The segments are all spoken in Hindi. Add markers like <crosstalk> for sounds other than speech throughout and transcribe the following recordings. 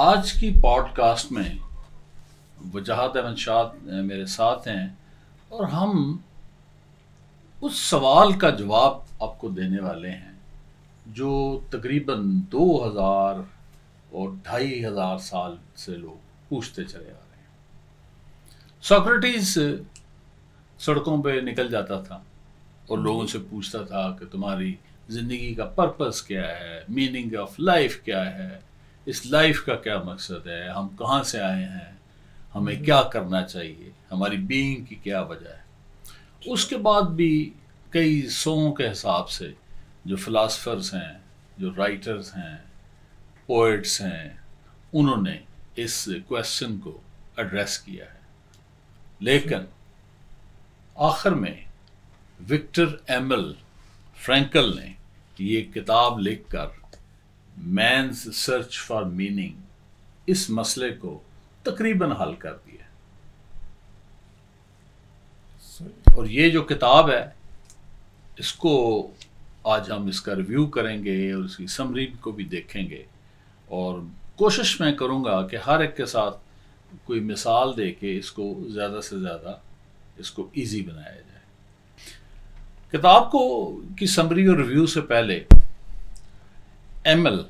आज की पॉडकास्ट में वजहत अहमद शाह मेरे साथ हैं और हम उस सवाल का जवाब आपको देने वाले हैं जो तकरीबन हज़ार और ढाई हजार साल से लोग पूछते चले आ रहे हैं सॉक्रेटिस सड़कों पे निकल जाता था और लोगों से पूछता था कि तुम्हारी ज़िंदगी का पर्पस क्या है मीनिंग ऑफ लाइफ क्या है इस लाइफ का क्या मकसद है हम कहाँ से आए हैं हमें क्या करना चाहिए हमारी बीइंग की क्या वजह है उसके बाद भी कई सौ के हिसाब से जो फ़िलासफ़र्स हैं जो राइटर्स हैं पोइट्स हैं उन्होंने इस क्वेश्चन को एड्रेस किया है लेकिन आखिर में विक्टर एमल फ्रैंकल ने ये किताब लिखकर मैंस सर्च फॉर मीनिंग इस मसले को तकरीबन हल कर दिया और ये जो किताब है इसको आज हम इसका रिव्यू करेंगे और इसकी समरी को भी देखेंगे और कोशिश मैं करूँगा कि हर एक के साथ कोई मिसाल दे के इसको ज़्यादा से ज़्यादा इसको इजी बनाया जाए किताब को की समरी और रिव्यू से पहले Emil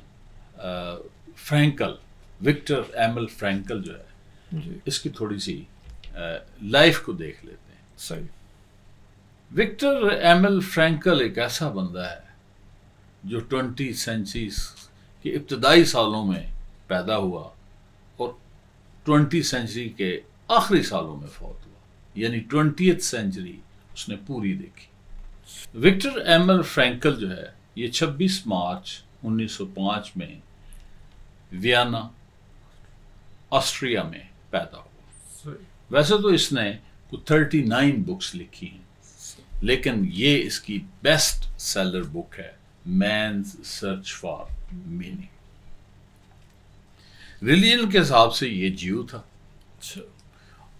Frankl Viktor Emil Frankl जो है इसकी थोड़ी सी लाइफ uh, को देख लेते हैं सही विक्टर एमल फ्रैंकल एक ऐसा बंदा है जो ट्वेंटी सेंचुरी के इब्तदाई सालों में पैदा हुआ और ट्वेंटी सेंचुरी के आखिरी सालों में फौत हुआ यानी ट्वेंटी सेंचुरी उसने पूरी देखी विक्टर एमल फ्रैंकल जो है ये 26 मार्च 1905 में वियना ऑस्ट्रिया में पैदा हुआ वैसे तो इसने 39 बुक्स लिखी हैं लेकिन ये इसकी बेस्ट सेलर बुक है मैं सर्च फॉर मीनिंग रिलीजन के हिसाब से ये जीव था अच्छा।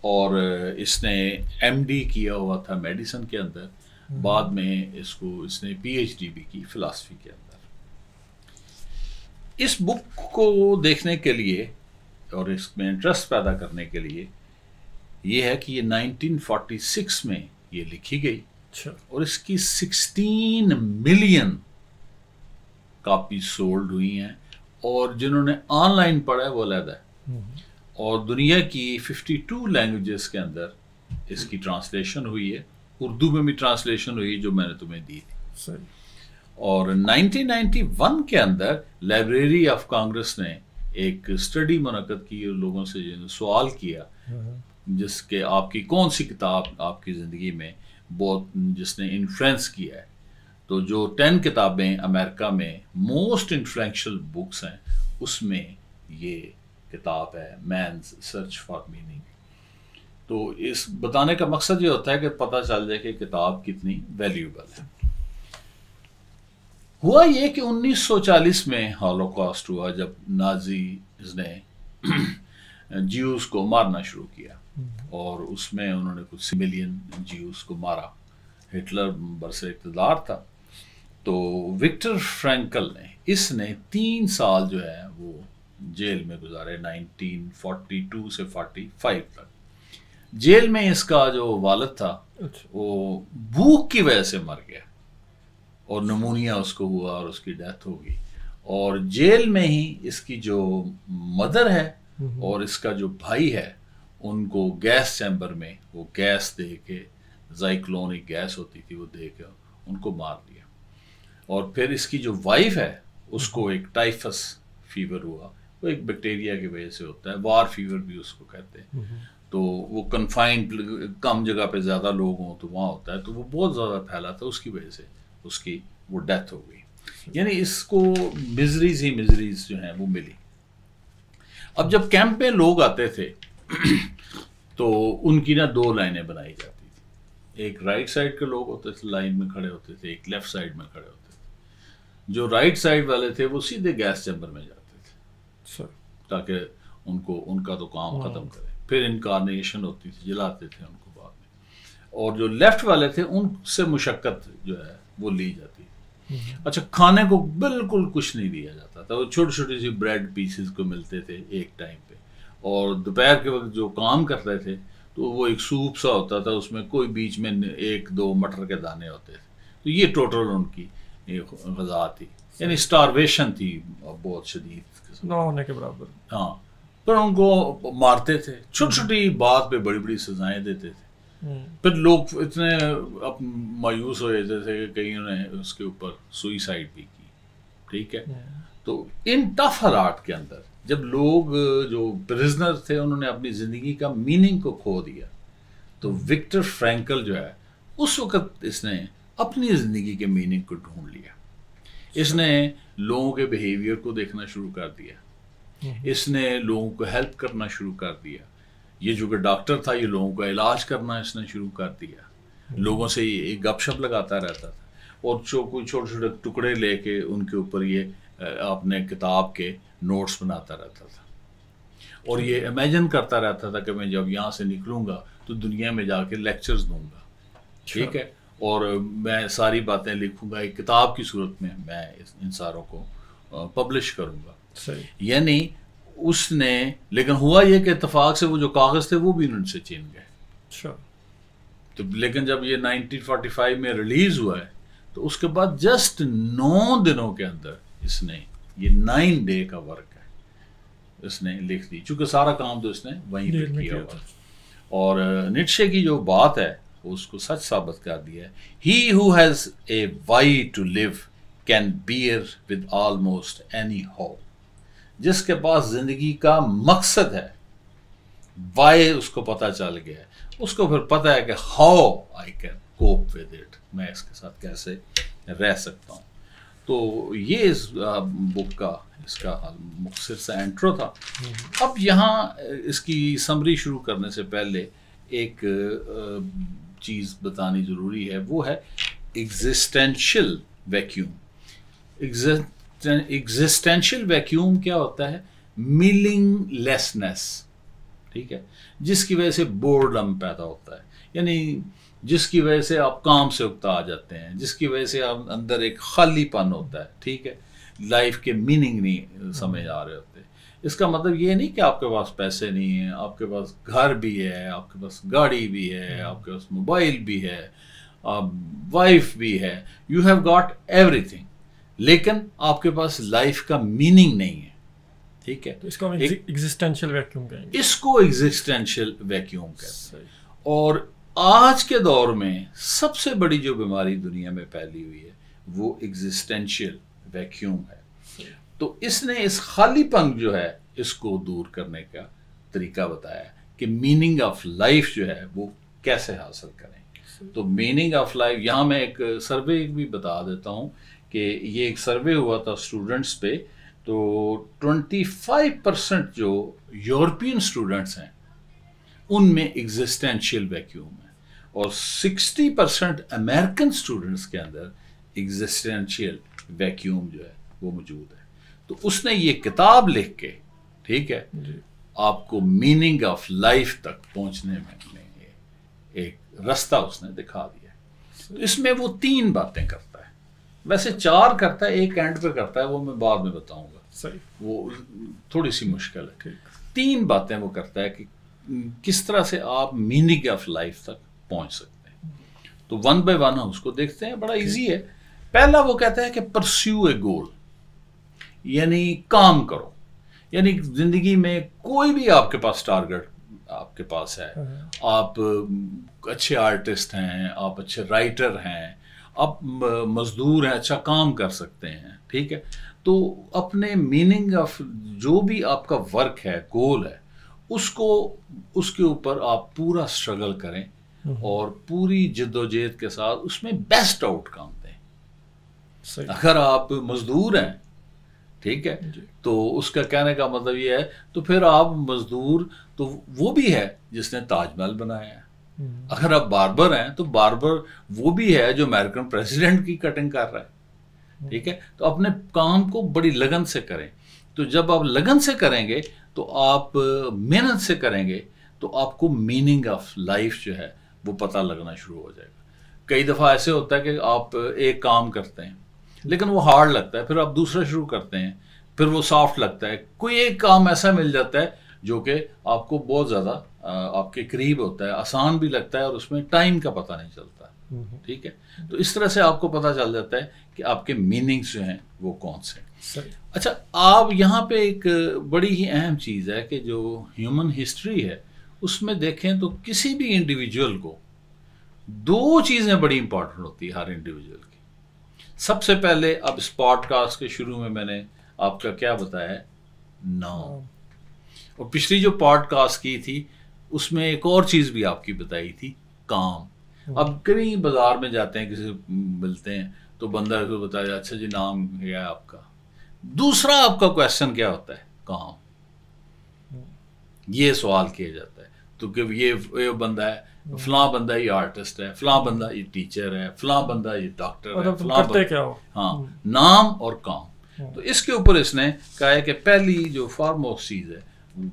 और इसने एमडी किया हुआ था मेडिसिन के अंदर हम्म। बाद में इसको इसने पीएचडी भी की फिलासफी के अंदर इस बुक को देखने के लिए और इसमें इंटरेस्ट पैदा करने के लिए ये है कि ये 1946 में ये लिखी गई अच्छा। और इसकी 16 मिलियन कापी सोल्ड हुई हैं और जिन्होंने ऑनलाइन पढ़ा है वो अलग है हम्म। और दुनिया की 52 लैंग्वेजेस के अंदर इसकी ट्रांसलेशन हुई है उर्दू में भी ट्रांसलेशन हुई जो मैंने तुम्हें दी थी और 1991 के अंदर लाइब्रेरी ऑफ कांग्रेस ने एक स्टडी मुनद की और लोगों से जिन्होंने सवाल किया हम्म। जिसके आपकी कौन सी किताब आपकी ज़िंदगी में बहुत जिसने इन्फ्लुएंस किया है तो जो टेन किताबें अमेरिका में मोस्ट इन्फ्लुएंशियल बुक्स हैं उसमें ये किताब है मैं सर्च फॉर मीनिंग तो इस बताने का मकसद ये होता है कि पता चल जाए कि किताब कितनी वैल्यूबल है हुआ ये कि 1940 में हॉलोकॉस्ट हुआ जब नाजी ने जियूस <clears throat> को मारना शुरू किया हम्म। और उसमें उन्होंने कुछ मिलियन जीव्स को मारा हिटलर बरसे इकतदार था तो विक्टर फ्रैंकल ने इसने तीन साल जो है वो जेल में गुजारे 1942 से 45 तक जेल में इसका जो वालद था अच्छा। वो भूख की वजह से मर गया और नमोनिया उसको हुआ और उसकी डेथ हो गई और जेल में ही इसकी जो मदर है और इसका जो भाई है उनको गैस चैम्बर में वो गैस दे के जाइक्लोनिक गैस होती थी वो दे के उनको मार दिया और फिर इसकी जो वाइफ है उसको एक टाइफस फीवर हुआ वो एक बैक्टीरिया की वजह से होता है वार फीवर भी उसको कहते हैं तो वो कन्फाइंड कम जगह पे ज़्यादा लोग हों तो वहाँ होता है तो वो बहुत ज़्यादा फैला था उसकी वजह से उसकी वो डेथ हो गई यानी इसको मिजरीज ही मिजरीज जो हैं वो मिली अब जब कैंप में लोग आते थे <clears throat> तो उनकी ना दो लाइनें बनाई जाती थी एक राइट साइड के लोग होते थे लाइन में खड़े होते थे एक लेफ्ट साइड में खड़े होते थे जो राइट साइड वाले थे वो सीधे गैस चैम्बर में जाते थे ताकि उनको उनका तो काम ख़त्म करे फिर इनकारनेशन होती थी जलाते थे उनको बाद में और जो लेफ्ट वाले थे उनसे मुशक्क़त जो है वो ली जाती थी अच्छा खाने को बिल्कुल कुछ नहीं दिया जाता था वो छोटे छोटे से ब्रेड पीसेस को मिलते थे एक टाइम पे और दोपहर के वक्त जो काम कर रहे थे तो वो एक सूप सा होता था उसमें कोई बीच में एक दो मटर के दाने होते थे तो ये टोटल उनकी गजा थी यानी स्टारवेशन थी बहुत शदीद होने के बराबर हाँ पर उनको मारते थे छोटी छोटी बात पे बड़ी बड़ी सजाएं देते थे फिर लोग इतने अब मायूस हो जाते थे कि कहीं उन्हें उसके ऊपर सुइसाइड भी की ठीक है तो इन टफ हालात के अंदर जब लोग जो प्रिजनर थे उन्होंने अपनी ज़िंदगी का मीनिंग को खो दिया तो विक्टर फ्रैंकल जो है उस वक्त इसने अपनी ज़िंदगी के मीनिंग को ढूंढ लिया इसने लोगों के बिहेवियर को देखना शुरू कर दिया इसने लोगों को हेल्प करना शुरू कर दिया ये जो कि डॉक्टर था ये लोगों का इलाज करना इसने शुरू कर दिया लोगों से ये गपशप लगाता रहता था और जो कोई छोटे छोटे टुकड़े लेके उनके ऊपर ये अपने किताब के नोट्स बनाता रहता था और ये इमेजिन करता रहता था कि मैं जब यहाँ से निकलूँगा तो दुनिया में जाके लेक्चर्स दूंगा अच्छा। ठीक है और मैं सारी बातें लिखूंगा एक किताब की सूरत में मैं इन सारों को पब्लिश करूंगा यानी उसने लेकिन हुआ यह कि इतफाक से वो जो कागज़ थे वो भी उनसे छीन गए तो लेकिन जब ये 1945 में रिलीज़ हुआ है तो उसके बाद जस्ट नौ दिनों के अंदर इसने ये नाइन डे का वर्क है इसने लिख दी चूंकि सारा काम तो इसने वहीं पे किया हुआ और निश्चय की जो बात है उसको सच साबित कर दिया he who has a why to live can bear with almost any how जिसके पास जिंदगी का मकसद है वाई उसको पता चल गया है उसको फिर पता है कि how I can cope with it मैं इसके साथ कैसे रह सकता हूँ तो ये इस बुक का इसका मुखसर सा एंट्रो था हम्म। अब यहाँ इसकी समरी शुरू करने से पहले एक चीज़ बतानी ज़रूरी है वो है एग्जिस्टेंशियल वैक्यूम एग्जिस्टेंशियल वैक्यूम क्या होता है मिलिंग लेसनेस ठीक है जिसकी वजह से बोर्डम पैदा होता है यानी जिसकी वजह से आप काम से उगता आ जाते हैं जिसकी वजह से आप अंदर एक खालीपन होता है ठीक है लाइफ के मीनिंग नहीं समझ आ रहे होते इसका मतलब ये नहीं कि आपके पास पैसे नहीं हैं आपके पास घर भी है आपके पास गाड़ी भी है आपके पास मोबाइल भी है वाइफ भी है यू हैव गॉट एवरीथिंग लेकिन आपके पास लाइफ का मीनिंग नहीं है ठीक है तो इसको हम एग्जिस्टेंशियल वैक्यूम कहेंगे इसको एग्जिस्टेंशियल वैक्यूम कहते हैं और आज के दौर में सबसे बड़ी जो बीमारी दुनिया में फैली हुई है वो एग्जिस्टेंशियल वैक्यूम है तो इसने इस खालीपन जो है इसको दूर करने का तरीका बताया कि मीनिंग ऑफ लाइफ जो है वो कैसे हासिल करें तो मीनिंग ऑफ लाइफ यहां मैं एक सर्वे भी बता देता हूं कि ये एक सर्वे हुआ था स्टूडेंट्स पे तो 25 परसेंट जो यूरोपियन स्टूडेंट्स हैं उनमें एग्जिस्टेंशियल वैक्यूम है और 60 परसेंट अमेरिकन स्टूडेंट्स के अंदर एग्जिस्टेंशियल वैक्यूम जो है वो मौजूद है तो उसने ये किताब लिख के ठीक है आपको मीनिंग ऑफ लाइफ तक पहुंचने में एक रास्ता उसने दिखा दिया तो इसमें वो तीन बातें करते वैसे चार करता है एक एंड पे करता है वो मैं बाद में बताऊंगा सही वो थोड़ी सी मुश्किल है तीन बातें वो करता है कि किस तरह से आप मीनिंग ऑफ लाइफ तक पहुंच सकते हैं तो वन बाय वन हम उसको देखते हैं बड़ा इजी है पहला वो कहता है कि परस्यू ए गोल यानी काम करो यानी जिंदगी में कोई भी आपके पास टारगेट आपके पास है हाँ। आप अच्छे आर्टिस्ट हैं आप अच्छे राइटर हैं अब मज़दूर हैं अच्छा काम कर सकते हैं ठीक है तो अपने मीनिंग ऑफ जो भी आपका वर्क है गोल है उसको उसके ऊपर आप पूरा स्ट्रगल करें हम्म। और पूरी जद्दोजहद के साथ उसमें बेस्ट आउटकम दें अगर आप मज़दूर हैं ठीक है तो उसका कहने का मतलब यह है तो फिर आप मज़दूर तो वो भी है जिसने ताजमहल बनाया है हम्म। अगर आप बार्बर हैं तो बार्बर वो भी है जो अमेरिकन प्रेसिडेंट की कटिंग कर रहा है हम्म। ठीक है तो अपने काम को बड़ी लगन से करें तो जब आप लगन से करेंगे तो आप मेहनत से करेंगे तो आपको मीनिंग ऑफ लाइफ जो है वो पता लगना शुरू हो जाएगा कई दफ़ा ऐसे होता है कि आप एक काम करते हैं लेकिन वो हार्ड लगता है फिर आप दूसरा शुरू करते हैं फिर वो सॉफ्ट लगता है कोई एक काम ऐसा मिल जाता है जो कि आपको बहुत ज़्यादा आपके करीब होता है आसान भी लगता है और उसमें टाइम का पता नहीं चलता हम्म, हम्म। ठीक है तो इस तरह से आपको पता चल जाता है कि आपके मीनिंग्स जो हैं वो कौन से हैं अच्छा आप यहाँ पे एक बड़ी ही अहम चीज़ है कि जो ह्यूमन हिस्ट्री है उसमें देखें तो किसी भी इंडिविजुअल को दो चीज़ें बड़ी इंपॉर्टेंट होती है हर इंडिविजुअल की सबसे पहले अब इस पॉडकास्ट के शुरू में मैंने आपका क्या बताया नाम और पिछली जो पॉडकास्ट की थी उसमें एक और चीज़ भी आपकी बताई थी काम हम्म। अब कहीं बाजार में जाते हैं किसी मिलते हैं तो बंदा को बताया अच्छा जी नाम है आपका दूसरा आपका क्वेश्चन क्या होता है काम ये सवाल किया जाता है तो कि ये ये बंदा है हम्म। फला बंदा ये आर्टिस्ट है फला हम्म। बंदा ये टीचर है फला बंदा ये डॉक्टर मतलब है फला बंदा क्या हो हाँ नाम और काम तो इसके ऊपर इसने कहा है कि पहली जो चीज है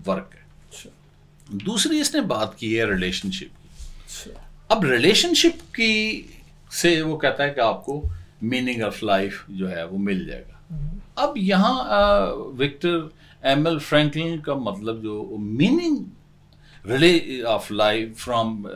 वर्क है अच्छा। दूसरी इसने बात की है रिलेशनशिप की अच्छा। अब रिलेशनशिप की से वो कहता है कि आपको मीनिंग ऑफ लाइफ जो है वो मिल जाएगा हम्म। अब यहाँ विक्टर एम एल फ्रेंकलिन का मतलब जो meaning really of life from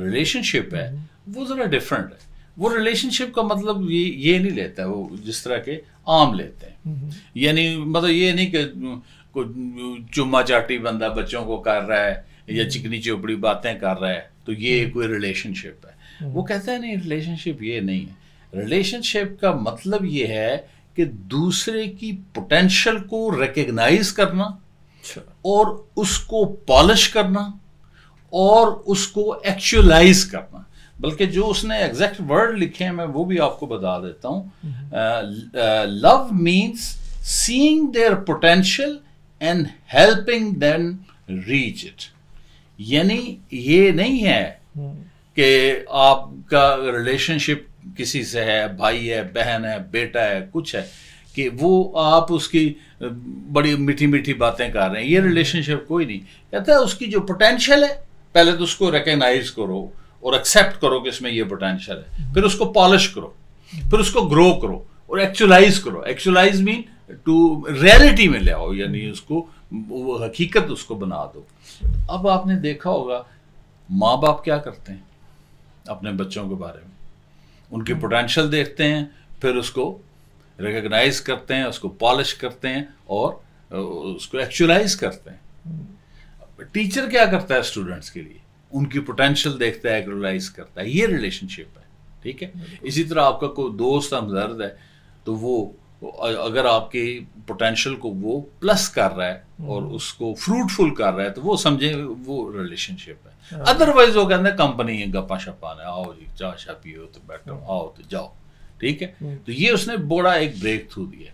relationship है वो ज़रा डिफरेंट है वो रिलेशनशिप का मतलब ये ये नहीं लेता है वो जिस तरह के आम लेते हैं हम्म। यानी मतलब ये नहीं कि चुम्मा चाटी बंदा बच्चों को कर रहा है या हम्म। चिकनी चोपड़ी बातें कर रहा है तो ये हम्म। कोई रिलेशनशिप है हम्म। वो कहते हैं नहीं रिलेशनशिप ये नहीं है रिलेशनशिप का मतलब ये है कि दूसरे की पोटेंशियल को रिकग्नाइज अच्छा। करना और उसको पॉलिश करना और उसको एक्चुअलाइज करना बल्कि जो उसने एग्जैक्ट वर्ड लिखे हैं मैं वो भी आपको बता देता हूँ love means seeing their potential and helping them reach it यानी ये नहीं है कि आपका रिलेशनशिप किसी से है भाई है बहन है बेटा है कुछ है कि वो आप उसकी बड़ी मीठी मीठी बातें कर रहे हैं ये रिलेशनशिप कोई नहीं कहता है उसकी जो पोटेंशियल है पहले तो उसको रिकगनाइज करो और एक्सेप्ट करो कि इसमें ये पोटेंशियल है फिर उसको पॉलिश करो फिर उसको ग्रो करो और एक्चुअलाइज करो एक्चुअलाइज मीन टू रियलिटी में ले आओ यानी उसको हकीकत उसको बना दो अब आपने देखा होगा माँ बाप क्या करते हैं अपने बच्चों के बारे में उनकी पोटेंशियल देखते हैं फिर उसको रिकग्नाइज करते हैं उसको पॉलिश करते हैं और उसको एक्चुअलाइज करते हैं टीचर क्या करता है स्टूडेंट्स के लिए उनकी पोटेंशियल देखता है एक्चुलाइज करता है ये रिलेशनशिप है ठीक है इसी तरह आपका कोई दोस्त हमदर्द है तो वो अगर आपके पोटेंशियल को वो प्लस कर रहा है हम्म। और उसको फ्रूटफुल कर रहा है तो वो समझे वो रिलेशनशिप है अदरवाइज हाँ वो कहते हैं कंपनी है गप्पा शप्पा ने आओ जी चाह शाह पियो तो बैठो हम्म। आओ तो जाओ ठीक है हम्म। तो ये उसने बड़ा एक ब्रेक थ्रू दिया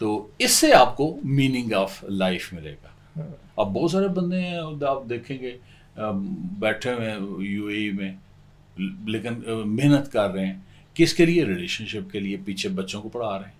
तो इससे आपको मीनिंग ऑफ लाइफ मिलेगा हाँ। अब बहुत सारे बंदे हैं आप देखेंगे बैठे हुए हैं e में लेकिन मेहनत कर रहे हैं किसके लिए रिलेशनशिप के लिए पीछे बच्चों को पढ़ा रहे हैं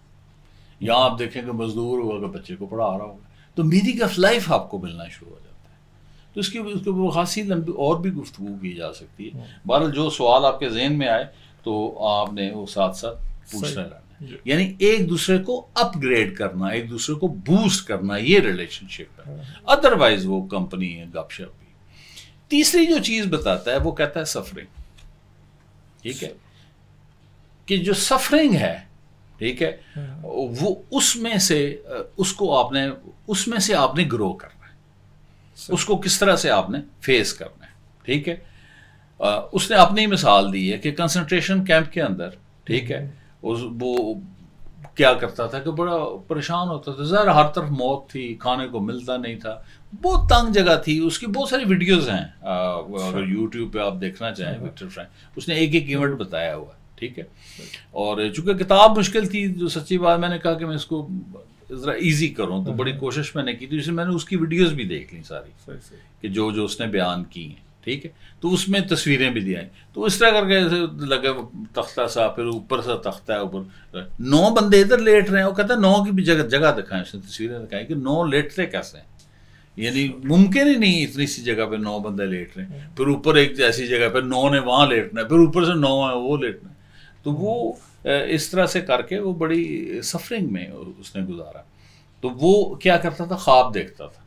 या आप देखेंगे मजदूर होगा अगर बच्चे को पढ़ा रहा होगा तो मीनिंग ऑफ लाइफ आपको मिलना शुरू हो जाता है तो इसकी उसके खासी लंबी और भी गुफ्तु की जा सकती है हम्म। बहरहाल जो सवाल आपके जहन में आए तो आपने वो साथ साथ पूछना रहना है यानी एक दूसरे को अपग्रेड करना एक दूसरे को बूस्ट करना ये रिलेशनशिप है अदरवाइज हम्म। वो कंपनी है गपशप भी तीसरी जो चीज़ बताता है वो कहता है सफरिंग ठीक है कि जो सफरिंग है ठीक है वो उसमें से उसको आपने उसमें से आपने ग्रो करना है उसको किस तरह से आपने फेस करना है ठीक है उसने अपनी मिसाल दी है कि कंसंट्रेशन कैंप के अंदर ठीक है हम्म। उस वो क्या करता था कि बड़ा परेशान होता था ज़रा हर तरफ मौत थी खाने को मिलता नहीं था बहुत तंग जगह थी उसकी बहुत सारी वीडियोस हैं अगर यूट्यूब पे आप देखना चाहें विक्टर हाँ, फ्रेंड हाँ। उसने एक एक इवेंट बताया हुआ है ठीक है और चूंकि किताब मुश्किल थी जो सच्ची बात मैंने कहा कि मैं इसको ज़रा इजी करूँ तो बड़ी हाँ। कोशिश मैंने की थी जिसमें मैंने उसकी वीडियोस भी देख ली सारी कि जो जो उसने बयान की हैं ठीक है तो उसमें तस्वीरें भी दी तो इस तरह करके जैसे लगे तख्ता सा फिर ऊपर सा तख्ता है ऊपर नौ बंदे इधर लेट रहे हैं वो कहते हैं नौ की भी जगह जगह दिखाएं उसने तस्वीरें दिखाई कि नौ लेटते कैसे हैं यानी मुमकिन ही नहीं इतनी सी जगह पर नौ बंदे लेट रहे हैं हाँ। फिर ऊपर एक ऐसी जगह पर नौ ने वहाँ लेटना है फिर ऊपर से नौ है वो लेटना है तो वो इस तरह से करके वो बड़ी सफरिंग में उसने गुजारा तो वो क्या करता था ख्वाब देखता था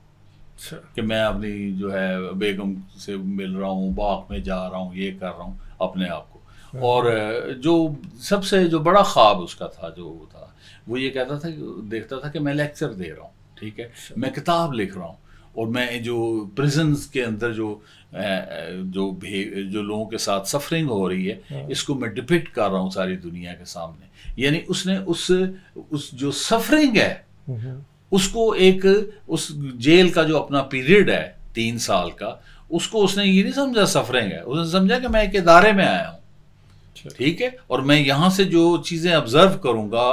अच्छा। कि मैं अपनी जो है बेगम से मिल रहा हूँ बाग में जा रहा हूँ ये कर रहा हूँ अपने आप को हाँ। और जो सबसे जो बड़ा ख्वाब उसका था जो वो था वो ये कहता था कि देखता था कि मैं लेक्चर दे रहा हूँ ठीक है अच्छा। मैं किताब लिख रहा हूँ और मैं जो प्रिजन्स के अंदर जो जो जो लोगों के साथ सफरिंग हो रही है हाँ। इसको मैं डिपिक्ट कर रहा हूँ सारी दुनिया के सामने यानी उसने उस उस जो सफरिंग है उसको एक उस जेल का जो अपना पीरियड है तीन साल का उसको उसने ये नहीं समझा सफरिंग है उसने समझा कि मैं एक इदारे में आया हूँ अच्छा। ठीक है और मैं यहाँ से जो चीज़ें ऑब्जर्व करूँगा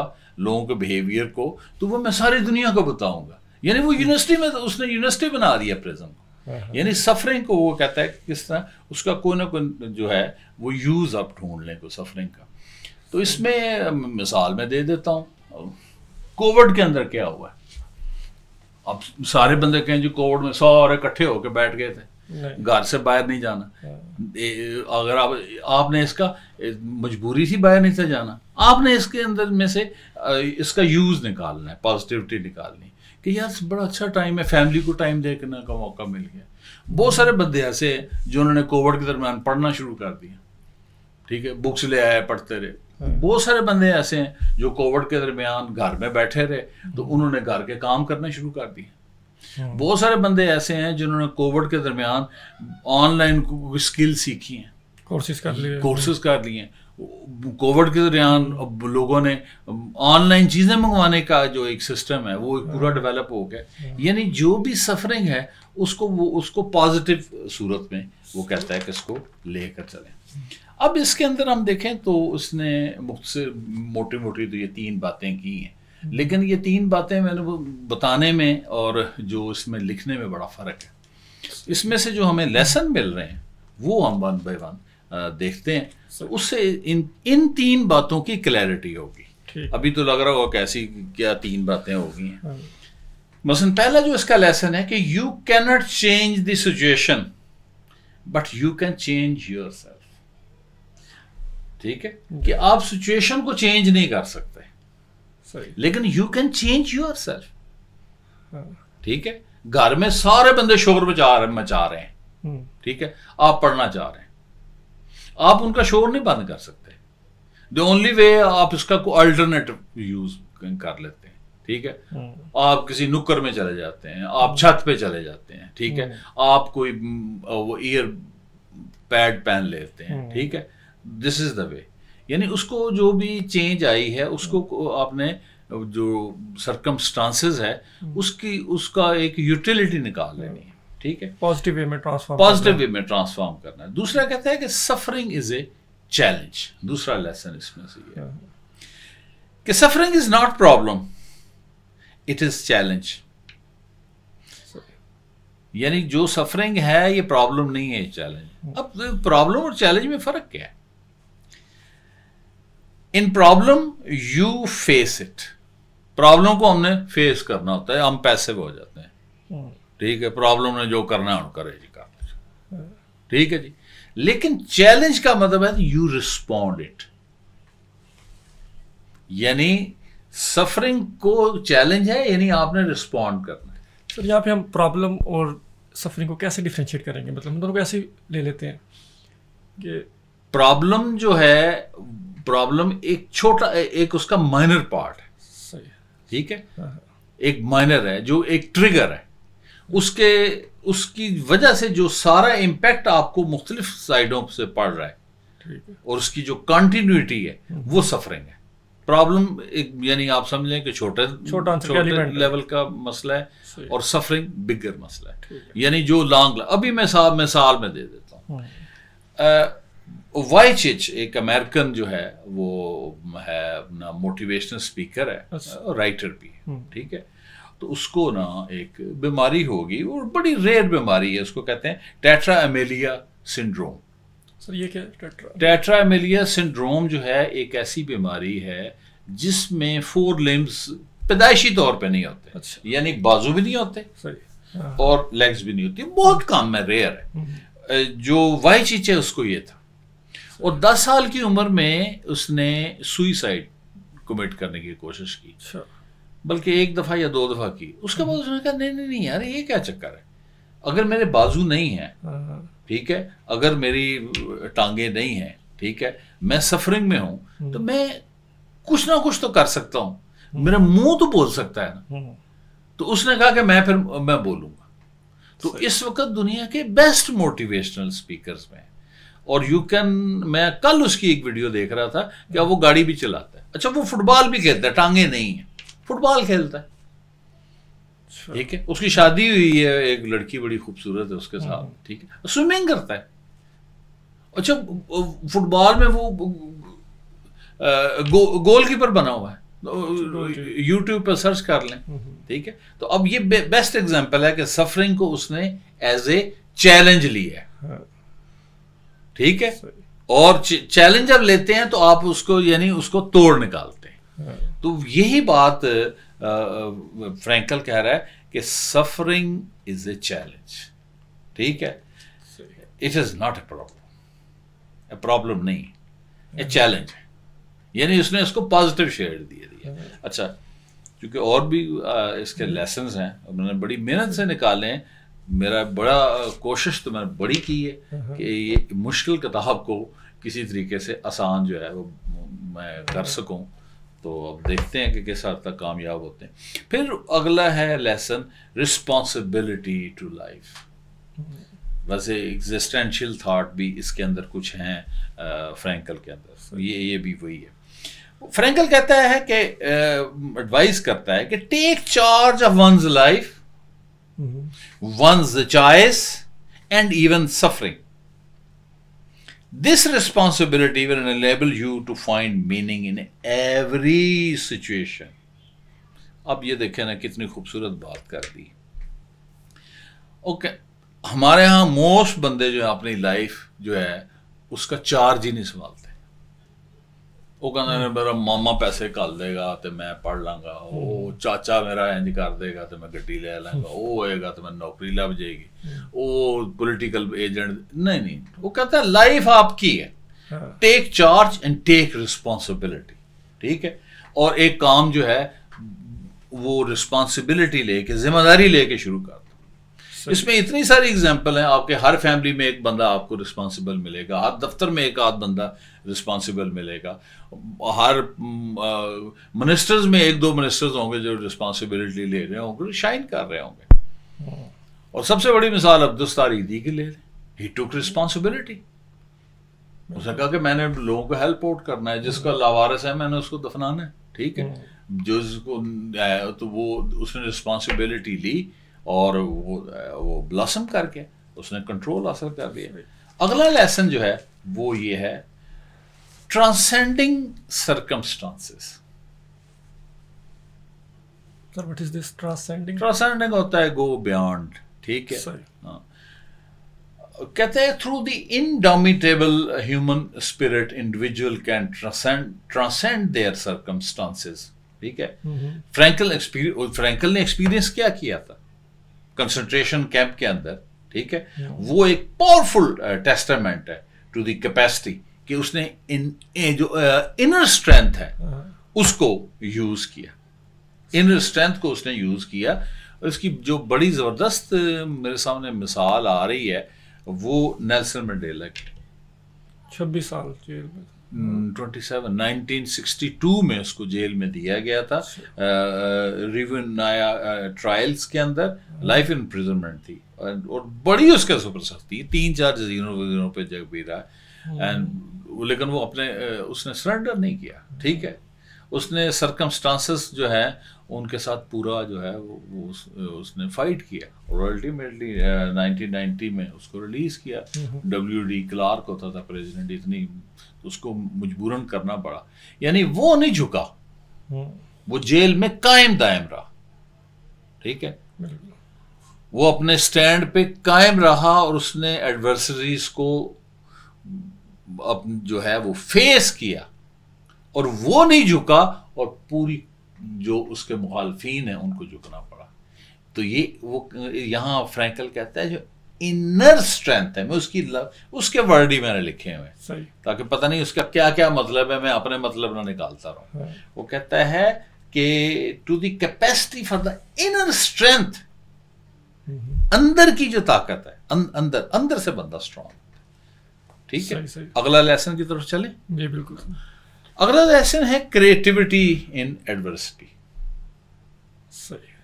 लोगों के बिहेवियर को तो वो मैं सारी दुनिया को बताऊँगा यानी वो यूनिवर्सिटी हम्म। में उसने यूनिवर्सिटी बना दिया प्रेजेंट को Uh-huh. यानी सफरिंग को वो कहता है किस तरह उसका कोई ना कोई जो है वो यूज़ आप ढूंढ लें को सफरिंग का तो इसमें मिसाल मैं दे देता हूँ कोविड के अंदर क्या हुआ है अब सारे बंदे कहें जो कोविड में सारे इकट्ठे होकर बैठ गए थे घर से बाहर नहीं जाना नहीं। हाँ। अगर आप आपने इसका मजबूरी थी बाहर नहीं से जाना आपने इसके अंदर में से इसका यूज़ निकालना है पॉजिटिविटी निकालनी कि यार बड़ा अच्छा टाइम है फैमिली को टाइम देखने का मौका मिल गया बहुत सारे बंदे ऐसे हैं जो उन्होंने कोविड के दरमियान पढ़ना शुरू कर दिया ठीक है बुक्स ले आए पढ़ते रहे हाँ। बहुत सारे बंदे ऐसे हैं जो कोविड के दरमियान घर में बैठे रहे तो हाँ। उन्होंने घर के काम करना शुरू कर दिए हाँ। बहुत सारे बंदे ऐसे हैं जिन्होंने कोविड के दरमियान ऑनलाइन स्किल सीखी हैं कोर्सेज कर लिए कोर्सेज कर लिए कोविड के दौरान अब लोगों ने ऑनलाइन चीज़ें मंगवाने का जो एक सिस्टम है वो पूरा डेवलप हो गया यानी जो भी सफरिंग है उसको वो उसको पॉजिटिव सूरत में वो कहता है कि इसको लेकर चलें अब इसके अंदर हम देखें तो उसने मुख्तर मोटी मोटी तो ये तीन बातें की हैं लेकिन ये तीन बातें मैंने बताने में और जो इसमें लिखने में बड़ा फ़र्क है इसमें से जो हमें लेसन मिल रहे हैं वो हम वन बाई वन देखते हैं तो उससे इन इन तीन बातों की क्लैरिटी होगी अभी तो लग रहा होगा कैसी क्या तीन बातें होगी हैं हाँ। मसलन पहला जो इसका लेसन है कि you can not change the situation but you can change yourself ठीक है कि आप सिचुएशन को चेंज नहीं कर सकते लेकिन you can change yourself ठीक है घर में सारे बंदे शोर मचा रहे मचा रहे हैं हम्म। ठीक है आप पढ़ना चाह रहे हैं आप उनका शोर नहीं बंद कर सकते द ओनली वे आप इसका कोई अल्टरनेटिव यूज कर लेते हैं ठीक है हम्म। आप किसी नुक्कर में चले जाते हैं आप छत पे चले जाते हैं ठीक है हम्म। आप कोई वो ईयर पैड पहन लेते हैं हम्म। ठीक है दिस इज द वे यानी उसको जो भी चेंज आई है उसको आपने जो सरकम है उसकी उसका एक यूटिलिटी निकाल लेनी है ठीक है पॉजिटिव वे में ट्रांसफॉर्म पॉजिटिव वे में ट्रांसफॉर्म करना है दूसरा कहता है कि सफरिंग इज ए चैलेंज दूसरा लेसन इसमें से कि suffering is not problem it is challenge यानी जो सफरिंग है ये प्रॉब्लम नहीं है चैलेंज अब प्रॉब्लम तो और चैलेंज में फर्क क्या है in problem you face it problem को हमने फेस करना होता है हम पैसिव हो जाते हैं hmm. ठीक है प्रॉब्लम ने जो करना है करे जी कर ठीक है जी लेकिन चैलेंज का मतलब है यू रिस्पॉन्ड इट यानी सफरिंग को चैलेंज है यानी आपने रिस्पॉन्ड करना है सर यहाँ पे हम प्रॉब्लम और सफरिंग को कैसे डिफ्रेंशिएट करेंगे मतलब हम दोनों को ऐसे ले लेते हैं कि प्रॉब्लम जो है प्रॉब्लम एक छोटा एक उसका माइनर पार्ट है ठीक है हाँ, हाँ। एक माइनर है जो एक ट्रिगर है उसके उसकी वजह से जो सारा इम्पैक्ट आपको मुख्तलिफ साइडों से पड़ रहा है और उसकी जो कंटिन्यूटी है वो सफरिंग है प्रॉब्लम एक यानी आप समझ लें कि छोटे छोटा छोटे लेवल का मसला है और सफरिंग बिगर मसला है यानी जो लॉन्ग अभी मैं साहब मिसाल में दे देता हूँ वाइच हम्म। चिच एक अमेरिकन जो है वो है अपना मोटिवेशनल स्पीकर है राइटर अच्छा। भी है हम्म। ठीक है तो उसको ना एक बीमारी होगी और बड़ी रेयर बीमारी है उसको कहते हैं टेट्रा एमेलिया सिंड्रोम सर ये क्या टेट्रा टेट्रा एमेलिया सिंड्रोम जो है एक ऐसी बीमारी है जिसमें फोर लिम्स पैदाइशी तौर पे नहीं होते अच्छा। यानी बाजू भी नहीं होते सही हाँ। और लेग्स भी नहीं होती बहुत कम है रेयर है हम्म। जो वाई चीज है उसको ये था और 10 साल की उम्र में उसने सुइसाइड कमिट करने की कोशिश की अच्छा। बल्कि एक दफ़ा या दो दफ़ा की उसके बाद हम्म। उसने कहा नहीं नहीं नहीं यार ये क्या चक्कर है अगर मेरे बाजू नहीं है हाँ, हाँ। ठीक है अगर मेरी टांगे नहीं है ठीक है मैं सफरिंग में हूँ हम्म। तो मैं कुछ ना कुछ तो कर सकता हूँ हम्म। मेरा मुंह तो बोल सकता है ना तो उसने कहा कि मैं फिर मैं बोलूंगा तो इस वक्त दुनिया के बेस्ट मोटिवेशनल स्पीकर में और यू कैन मैं कल उसकी एक वीडियो देख रहा था कि वो गाड़ी भी चलाता है अच्छा वो फुटबॉल भी खेलता है टांगे नहीं है फुटबॉल खेलता है अच्छा। ठीक है उसकी शादी हुई है एक लड़की बड़ी खूबसूरत है उसके साथ हम्म। ठीक है स्विमिंग करता है अच्छा फुटबॉल में वो गो, गोलकीपर बना हुआ है यूट्यूब तो, पर सर्च कर लें हम्म, हम्म। ठीक है तो अब ये बे, बेस्ट एग्जांपल है कि सफरिंग को उसने एज ए चैलेंज लिया ठीक है और चैलेंज जब लेते हैं तो आप उसको यानी उसको तोड़ निकालते हैं हाँ। तो यही बात फ्रैंकल कह रहा है कि सफरिंग इज ए चैलेंज ठीक है it is not a problem a problem नहीं ए चैलेंज है यानी उसने इसको पॉजिटिव शेड दिए दिया हम्म। अच्छा क्योंकि और भी इसके लेसन हम्म। हैं मैंने बड़ी मेहनत से निकाले हैं मेरा बड़ा कोशिश तो मैंने बड़ी की है हम्म, कि ये मुश्किल किताब को किसी तरीके से आसान जो है वो मैं कर सकूँ तो अब देखते हैं कि किस हद तक कामयाब होते हैं फिर अगला है लेसन रिस्पॉन्सिबिलिटी टू लाइफ वैसे एग्जिस्टेंशियल थाट भी इसके अंदर कुछ हैं फ्रेंकल के अंदर ये ये भी वही है फ्रेंकल कहता है कि एडवाइस करता है कि take charge of one's life one's choice and even suffering This responsibility will enable you to find meaning in every situation. अब ये देखें ना कितनी खूबसूरत बात कर दी ओके okay. हमारे यहाँ मोस्ट बंदे जो है अपनी लाइफ जो है उसका चार्ज ही नहीं संभालते ਉਹ ਕਹਿੰਦੇ ਨੇ ਮੇਰਾ ਮਾਮਾ ਪੈਸੇ ਘੱਲ ਦੇਗਾ ਤੇ ਮੈਂ ਪੜ ਲਾਂਗਾ ਉਹ चाचा मेरा इंज कर देगा तो मैं गड्डी ले ਲਾਂਗਾ वो ਹੋਏਗਾ तो मैं नौकरी लग जाएगी वो पोलिटिकल एजेंट नहीं नहीं वो कहता है लाइफ आपकी है take charge and take responsibility ठीक है और एक काम जो है वो रिस्पॉन्सिबिलिटी लेके जिम्मेदारी लेके शुरू कर इसमें इतनी सारी एग्जाम्पल हैं आपके हर फैमिली में एक बंदा आपको रिस्पॉन्सिबल मिलेगा हर दफ्तर में एक आध बंदा रिस्पॉन्सिबल मिलेगा हर मिनिस्टर्स में एक दो मिनिस्टर्स होंगे जो रिस्पॉन्सिबिलिटी ले रहे होंगे शाइन कर रहे होंगे hmm. और सबसे बड़ी मिसाल अब्दुस्तार ईदी की ले रहे ही टुक रिस्पॉन्सिबिलिटी उसने कहा कि मैंने लोगों को हेल्प आउट करना है जिसका hmm. लावारस है मैंने उसको दफनाना है ठीक है hmm. जो जिसको तो वो उसने रिस्पॉन्सिबिलिटी ली और वो वो ब्लॉसम करके उसने कंट्रोल हासिल कर लिया अगला लेसन जो है वो ये है transcending circumstances sir what is this transcending transcending होता है गो बियॉन्ड ठीक है हाँ। कहते हैं through the indomitable human spirit individual can transcend transcend their circumstances ठीक है फ्रैंकल mm-hmm. फ्रैंकल ने एक्सपीरियंस क्या किया था कंसंट्रेशन कैंप के अंदर ठीक है वो एक पावरफुल टेस्टामेंट uh, है टू द कैपेसिटी कि उसने इन जो इनर uh, स्ट्रेंथ है uh-huh. उसको यूज किया इनर स्ट्रेंथ को उसने यूज किया उसकी जो बड़ी जबरदस्त uh, मेरे सामने मिसाल आ रही है वो नेल्सन मंडेला की छब्बीस साल जेल में 1962 में उसको जेल में दिया गया था रिवनाया ट्रायल्स के अंदर लाइफ इम्प्रिजनमेंट थी और बड़ी उसका सुपर सख्ती तीन चार जजीरों वजीरों पे जग भी रहा हम्म। एंड लेकिन वो अपने उसने सरेंडर नहीं किया ठीक है उसने सरकमस्टांसिस जो है उनके साथ पूरा जो है वो, वो उस, उसने फाइट किया और अल्टीमेटली नाइनटीन नाइन्टी में उसको रिलीज़ किया डब्ल्यू डी क्लार्क होता था प्रेसिडेंट इतनी तो उसको मजबूरन करना पड़ा यानी वो नहीं झुका हम्म। वो जेल में कायम दायम रहा ठीक है वो अपने स्टैंड पे कायम रहा और उसने एडवर्सरीज को अप, जो है वो फेस किया और वो नहीं झुका और पूरी जो उसके मुखालफी है उनको झुकना पड़ा तो ये वो यहां फ्रैंकल कहता है जो इनर स्ट्रेंथ है मैं उसकी लव, उसके वर्ड ही मैंने लिखे हुए ताकि पता नहीं उसका क्या क्या मतलब है मैं अपने मतलब ना निकालता रहा हाँ। वो कहता है कि to capacity for the inner strength अंदर की जो ताकत है अं, अंदर अंदर से बंदा स्ट्रांग ठीक है सही, सही। अगला लेसन की तरफ चले जी बिल्कुल अगला लेसन है क्रिएटिविटी इन एडवर्सिटी सही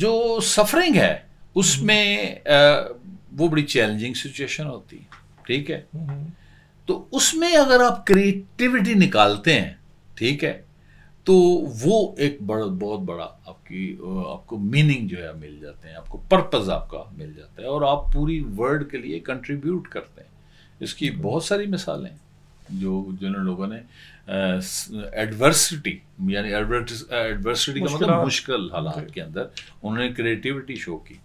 जो सफरिंग है उसमें वो बड़ी चैलेंजिंग सिचुएशन होती है ठीक है हम्म, हम्म। तो उसमें अगर आप क्रिएटिविटी निकालते हैं ठीक है तो वो एक बड़ा बहुत बड़ा आपकी आपको मीनिंग जो है मिल जाते हैं आपको पर्पज आपका मिल जाता है और आप पूरी वर्ल्ड के लिए कंट्रीब्यूट करते हैं इसकी बहुत सारी मिसालें जो जिन लोगों ने एडवर्सिटी यानी एडवर्सिटी का मतलब मुश्किल हालात के अंदर उन्होंने क्रिएटिविटी शो की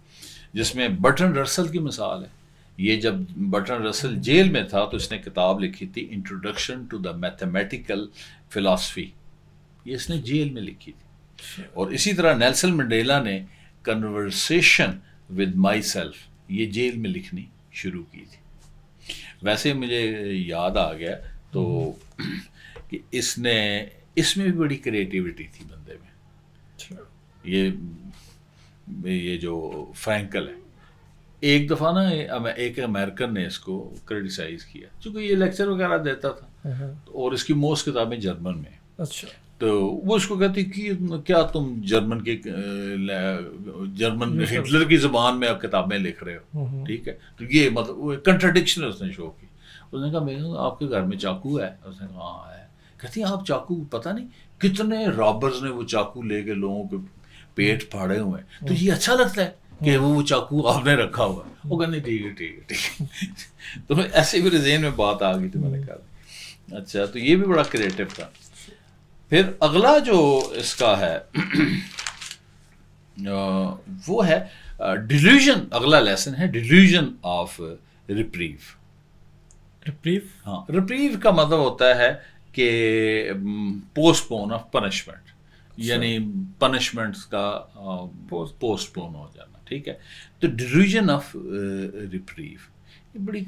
जिसमें बटन रसल की मिसाल है ये जब बटन रसल जेल में था तो इसने किताब लिखी थी introduction to the mathematical philosophy ये इसने जेल में लिखी थी अच्छा। और इसी तरह नेल्सन मंडेला ने कन्वर्सेशन विद माई सेल्फ ये जेल में लिखनी शुरू की थी वैसे मुझे याद आ गया तो कि इसने इसमें भी बड़ी क्रिएटिविटी थी बंदे में अच्छा। ये ये जो फ्रैंकल है एक दफ़ा ना एक अमेरिकन ने इसको क्रिटिसाइज किया क्योंकि ये लेक्चर वगैरह देता था हाँ, हाँ। और इसकी मोस्ट किताबें जर्मन में अच्छा तो वो उसको कहती कि क्या तुम जर्मन के जर्मन हिटलर की जबान में आप किताबें लिख रहे हो हम्म, हम्म। ठीक है तो ये मतलब कंट्राडिक्शन उसने शो की उसने कहा मैं आपके घर में चाकू है उसने कहा हाँ है कहती आप चाकू पता नहीं कितने रॉबर्स ने वो चाकू लेके लोगों के पेट फाड़े हुए हैं तो हम्म। ये अच्छा लगता है कि वो वो चाकू आपने रखा हुआ वो कहने ठीक है ठीक है ठीक है <laughs> तो ऐसे भी रिजेन में बात आ गई थी मैंने कहा अच्छा तो ये भी बड़ा क्रिएटिव था फिर अगला जो इसका है <clears throat> वो है डिल्यूजन अगला लेसन है डिल्यूजन ऑफ रिप्रीव रिप्रीव हाँ रिप्रीव का मतलब होता है कि पोस्टपोन ऑफ पनिशमेंट यानी पनिशमेंट्स का पोस्टपोन हो जाना ठीक है तो डिल्यूजन ऑफ रिप्रीव ये बड़ी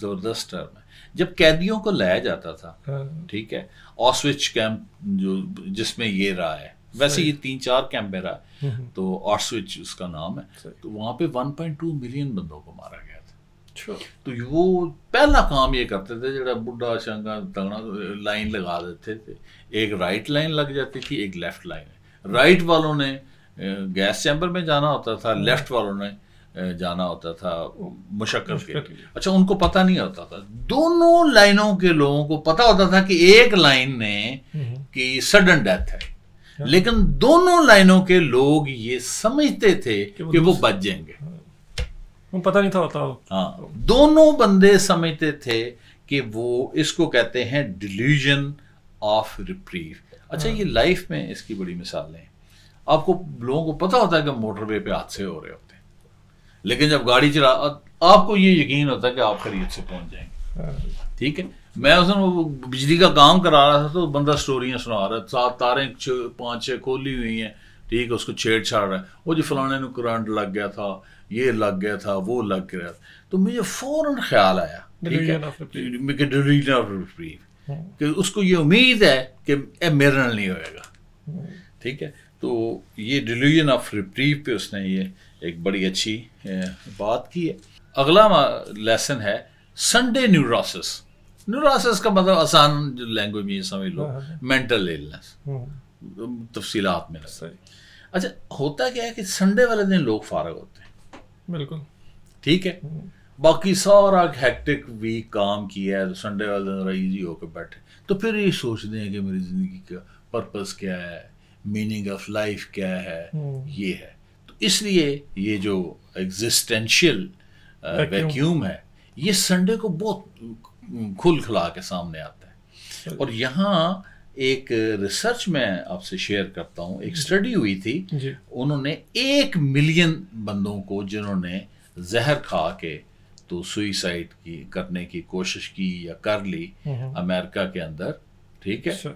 ज़बरदस्त टर्म है जब कैदियों को लाया जाता था हाँ। ठीक है ऑस्विच कैंप जो जिसमें ये रहा है वैसे ये तीन चार कैंप में रहा है हम्म। तो ऑस्विच उसका नाम है तो वहां पे 1.2 मिलियन बंदों को मारा गया था अच्छा। तो वो पहला काम ये करते थे जरा बुढ़ा शंगा तगड़ा लाइन लगा देते थे एक राइट लाइन लग जाती थी एक लेफ्ट लाइन राइट वालों ने गैस चैम्बर में जाना होता था लेफ्ट हाँ। वालों ने जाना होता था मुशक्कत के लिए अच्छा उनको पता नहीं होता था दोनों लाइनों के लोगों को पता होता था कि एक लाइन ने हम्म। कि सडन डेथ है हाँ। लेकिन दोनों लाइनों के लोग ये समझते थे कि वो, कि वो बच जाएंगे हाँ। पता नहीं था होता हाँ दोनों बंदे समझते थे कि वो इसको कहते हैं डिल्यूजन ऑफ रिप्रीव अच्छा हाँ। ये लाइफ में इसकी बड़ी मिसालें आपको लोगों को पता होता है कि मोटरवे पे हादसे हो रहे हो लेकिन जब गाड़ी चला आपको ये यकीन होता है कि आप खरीद से पहुंच जाएंगे ठीक है मैं उस बिजली का काम करा रहा था तो बंदा स्टोरियाँ सुना रहा है सात तारें पाँच छः खोली हुई हैं ठीक है उसको छेड़छाड़ रहा है वो जो फलाने करंट लग गया था ये लग गया था वो लग गया था तो मुझे फ़ौरन ख्याल आया हाँ। कि उसको ये उम्मीद है कि मेरे नहीं होएगा हाँ। ठीक है तो ये डिलीजन ऑफ रिप्रीव पे उसने ये एक बड़ी अच्छी बात की है अगला लेसन है संडे न्यूरोसिस न्यूरोसिस का मतलब आसान जो लैंग्वेज में समझ लो मेंटल हाँ, इलनेस हाँ। हाँ। तफसीलात में अच्छा होता क्या है कि संडे वाले दिन लोग फारग होते हैं बिल्कुल ठीक है बाकी सारा हेक्टिक वीक काम किया है तो संडे वाले दिन ईजी होकर बैठे तो फिर ये सोचते हैं कि मेरी ज़िंदगी का पर्पस क्या है मीनिंग ऑफ लाइफ क्या है ये है इसलिए ये जो एग्जिस्टेंशियल वैक्यूम uh, है ये संडे को बहुत खुल खुला के सामने आता है और यहाँ एक रिसर्च में आपसे शेयर करता हूँ एक स्टडी हुई थी उन्होंने एक मिलियन बंदों को जिन्होंने जहर खा के तो सुइसाइड की करने की कोशिश की या कर ली हम्म। अमेरिका के अंदर ठीक है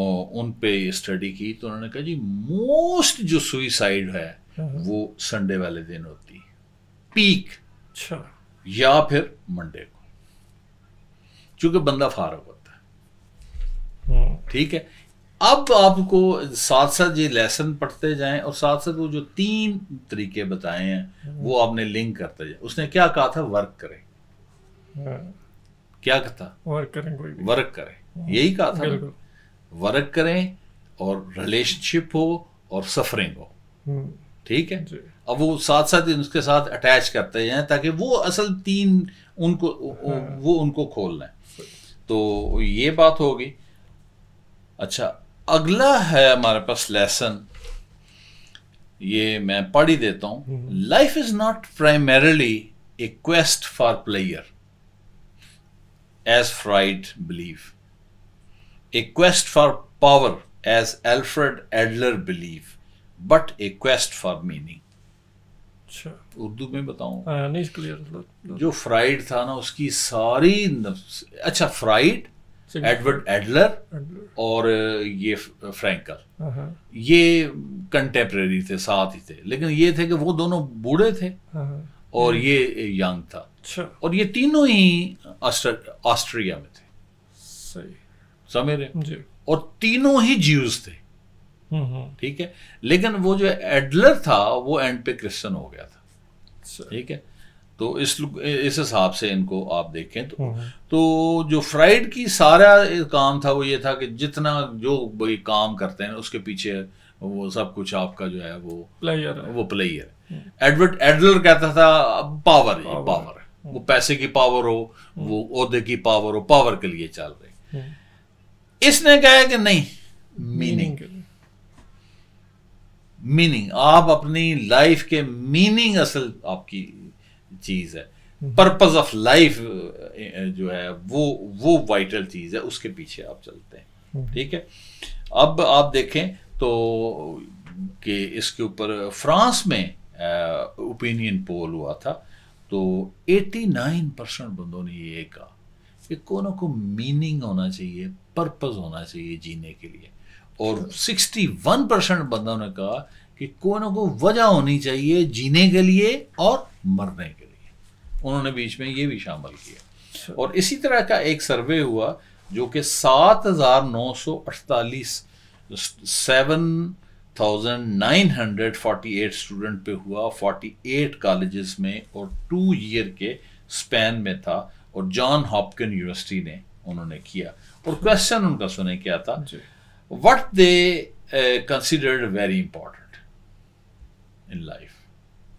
और उन पे स्टडी की तो उन्होंने कहा जी मोस्ट जो सुइसाइड है वो संडे वाले दिन होती है पीक अच्छा। या फिर मंडे को क्योंकि बंदा फारग होता है हाँ। ठीक है अब आपको साथ साथ ये लेसन पढ़ते जाएं और साथ साथ वो जो तीन तरीके बताए हैं हाँ। वो आपने लिंक करते जाए उसने क्या कहा था वर्क करें हाँ। क्या कहा वर्क करें कोई वर्क करें यही कहा था वर्क करें और रिलेशनशिप हो और सफरिंग हो ठीक है अब वो साथ साथ उसके साथ अटैच करते हैं ताकि वो असल तीन उनको हाँ। वो उनको खोल लें तो ये बात होगी अच्छा अगला है हमारे पास लेसन ये मैं पढ़ ही देता हूं life is not primarily a quest for pleasure as Freud believe a quest for power as Alfred Adler believe but a quest for meaning Urdu में बताऊं हाँ, जो फ्राइड था ना उसकी सारी अच्छा फ्राइड एडवर्ड एडलर और uh, ये फ्रैंकल uh, हाँ, हाँ। ये कंटेम्प्रेरी थे साथ ही थे लेकिन ये थे कि वो दोनों बूढ़े थे और ये यंग uh, था अच्छा। और ये तीनों ही ऑस्ट्रिया में थे सही समझ रहे और तीनों ही ज्यूज थे ठीक है लेकिन वो जो एडलर था वो एंड पे क्रिश्चन हो गया था ठीक है तो इस इस हिसाब से इनको आप देखें तो तो जो फ्राइड की सारा काम था वो ये था कि जितना जो काम करते हैं उसके पीछे वो सब कुछ आपका जो है वो प्लेयर है। वो प्लेयर एडवर्ट एडलर कहता था पावर पावर, पावर। वो पैसे की पावर हो हम्म। वो ओहदे की पावर हो पावर के लिए चल रहे हम्म। इसने कहा कि नहीं मीनिंग मीनिंग आप अपनी लाइफ के मीनिंग असल आपकी चीज़ है पर्पज ऑफ लाइफ जो है वो वो वाइटल चीज़ है उसके पीछे आप चलते हैं हम्म। ठीक है अब आप देखें तो कि इसके ऊपर फ्रांस में ओपिनियन पोल हुआ था तो 89 परसेंट बंदों ने ये कहा कि कोनों को मीनिंग होना चाहिए पर्पज होना चाहिए जीने के लिए और 61 परसेंट बंदों ने कहा कि कोई ना कोई वजह होनी चाहिए जीने के लिए और मरने के लिए उन्होंने बीच में ये भी शामिल किया अच्छा। और इसी तरह का एक सर्वे हुआ जो कि सात हज़ार नौ सौ अड़तालीस seven thousand nine hundred forty eight student पे हुआ फोर्टी एट कॉलेज में और टू ईयर के स्पैन में था और जॉन हॉपकिन यूनिवर्सिटी ने उन्होंने किया और क्वेश्चन उनका सुने क्या था what they uh, considered very important in life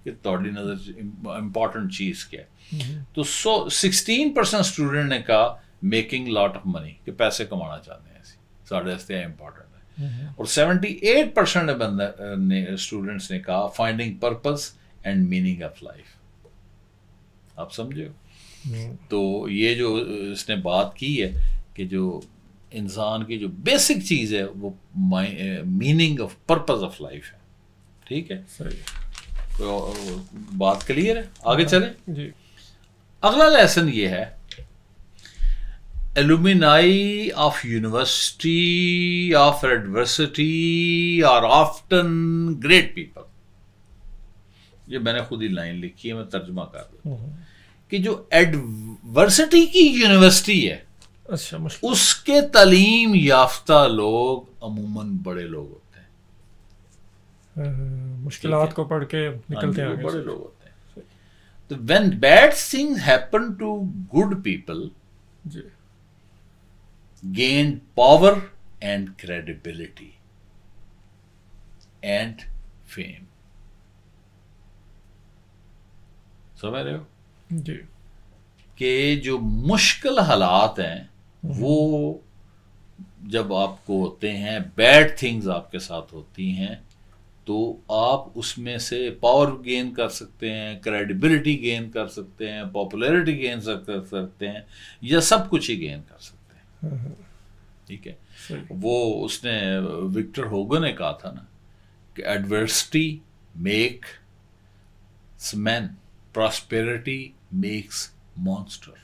कि तोड़ी नज़र इम्पॉर्टेंट चीज़ क्या है mm-hmm. तो सो सिक्सटीन परसेंट स्टूडेंट ने कहा मेकिंग लॉट ऑफ मनी कि पैसे कमाना चाहते हैं असी साढ़े आस्ते इंपॉर्टेंट है mm-hmm. और सेवेंटी एट परसेंट बंदे ने स्टूडेंट्स ने कहा finding purpose and meaning of life आप समझे तो ये जो इसने बात की है कि जो इंसान की जो बेसिक चीज़ है वो meaning of purpose of life है ठीक है तो बात क्लियर है आगे हाँ। चले जी अगला लेसन ये है alumni of university of adversity are often great people ये मैंने खुद ही लाइन लिखी है मैं तर्जमा कर रहा हम्म। कि जो एडवर्सिटी की यूनिवर्सिटी है अच्छा उसके तलीम याफ्ता लोग अमूमन बड़े लोग होते हैं मुश्किल को पढ़ के निकलते हाँ हैं बड़े लोग होते हैं तो when bad thing happen to good people gain power and credibility and fame समझ रहे हो जी के जो मुश्किल हालात हैं वो जब आपको होते हैं बैड थिंग्स आपके साथ होती हैं तो आप उसमें से पावर गेन कर सकते हैं क्रेडिबिलिटी गेन कर सकते हैं पॉपुलैरिटी गेन कर सकते हैं या सब कुछ ही गेन कर सकते हैं ठीक है वो उसने विक्टर होगो ने कहा था ना कि adversity make man prosperity makes monster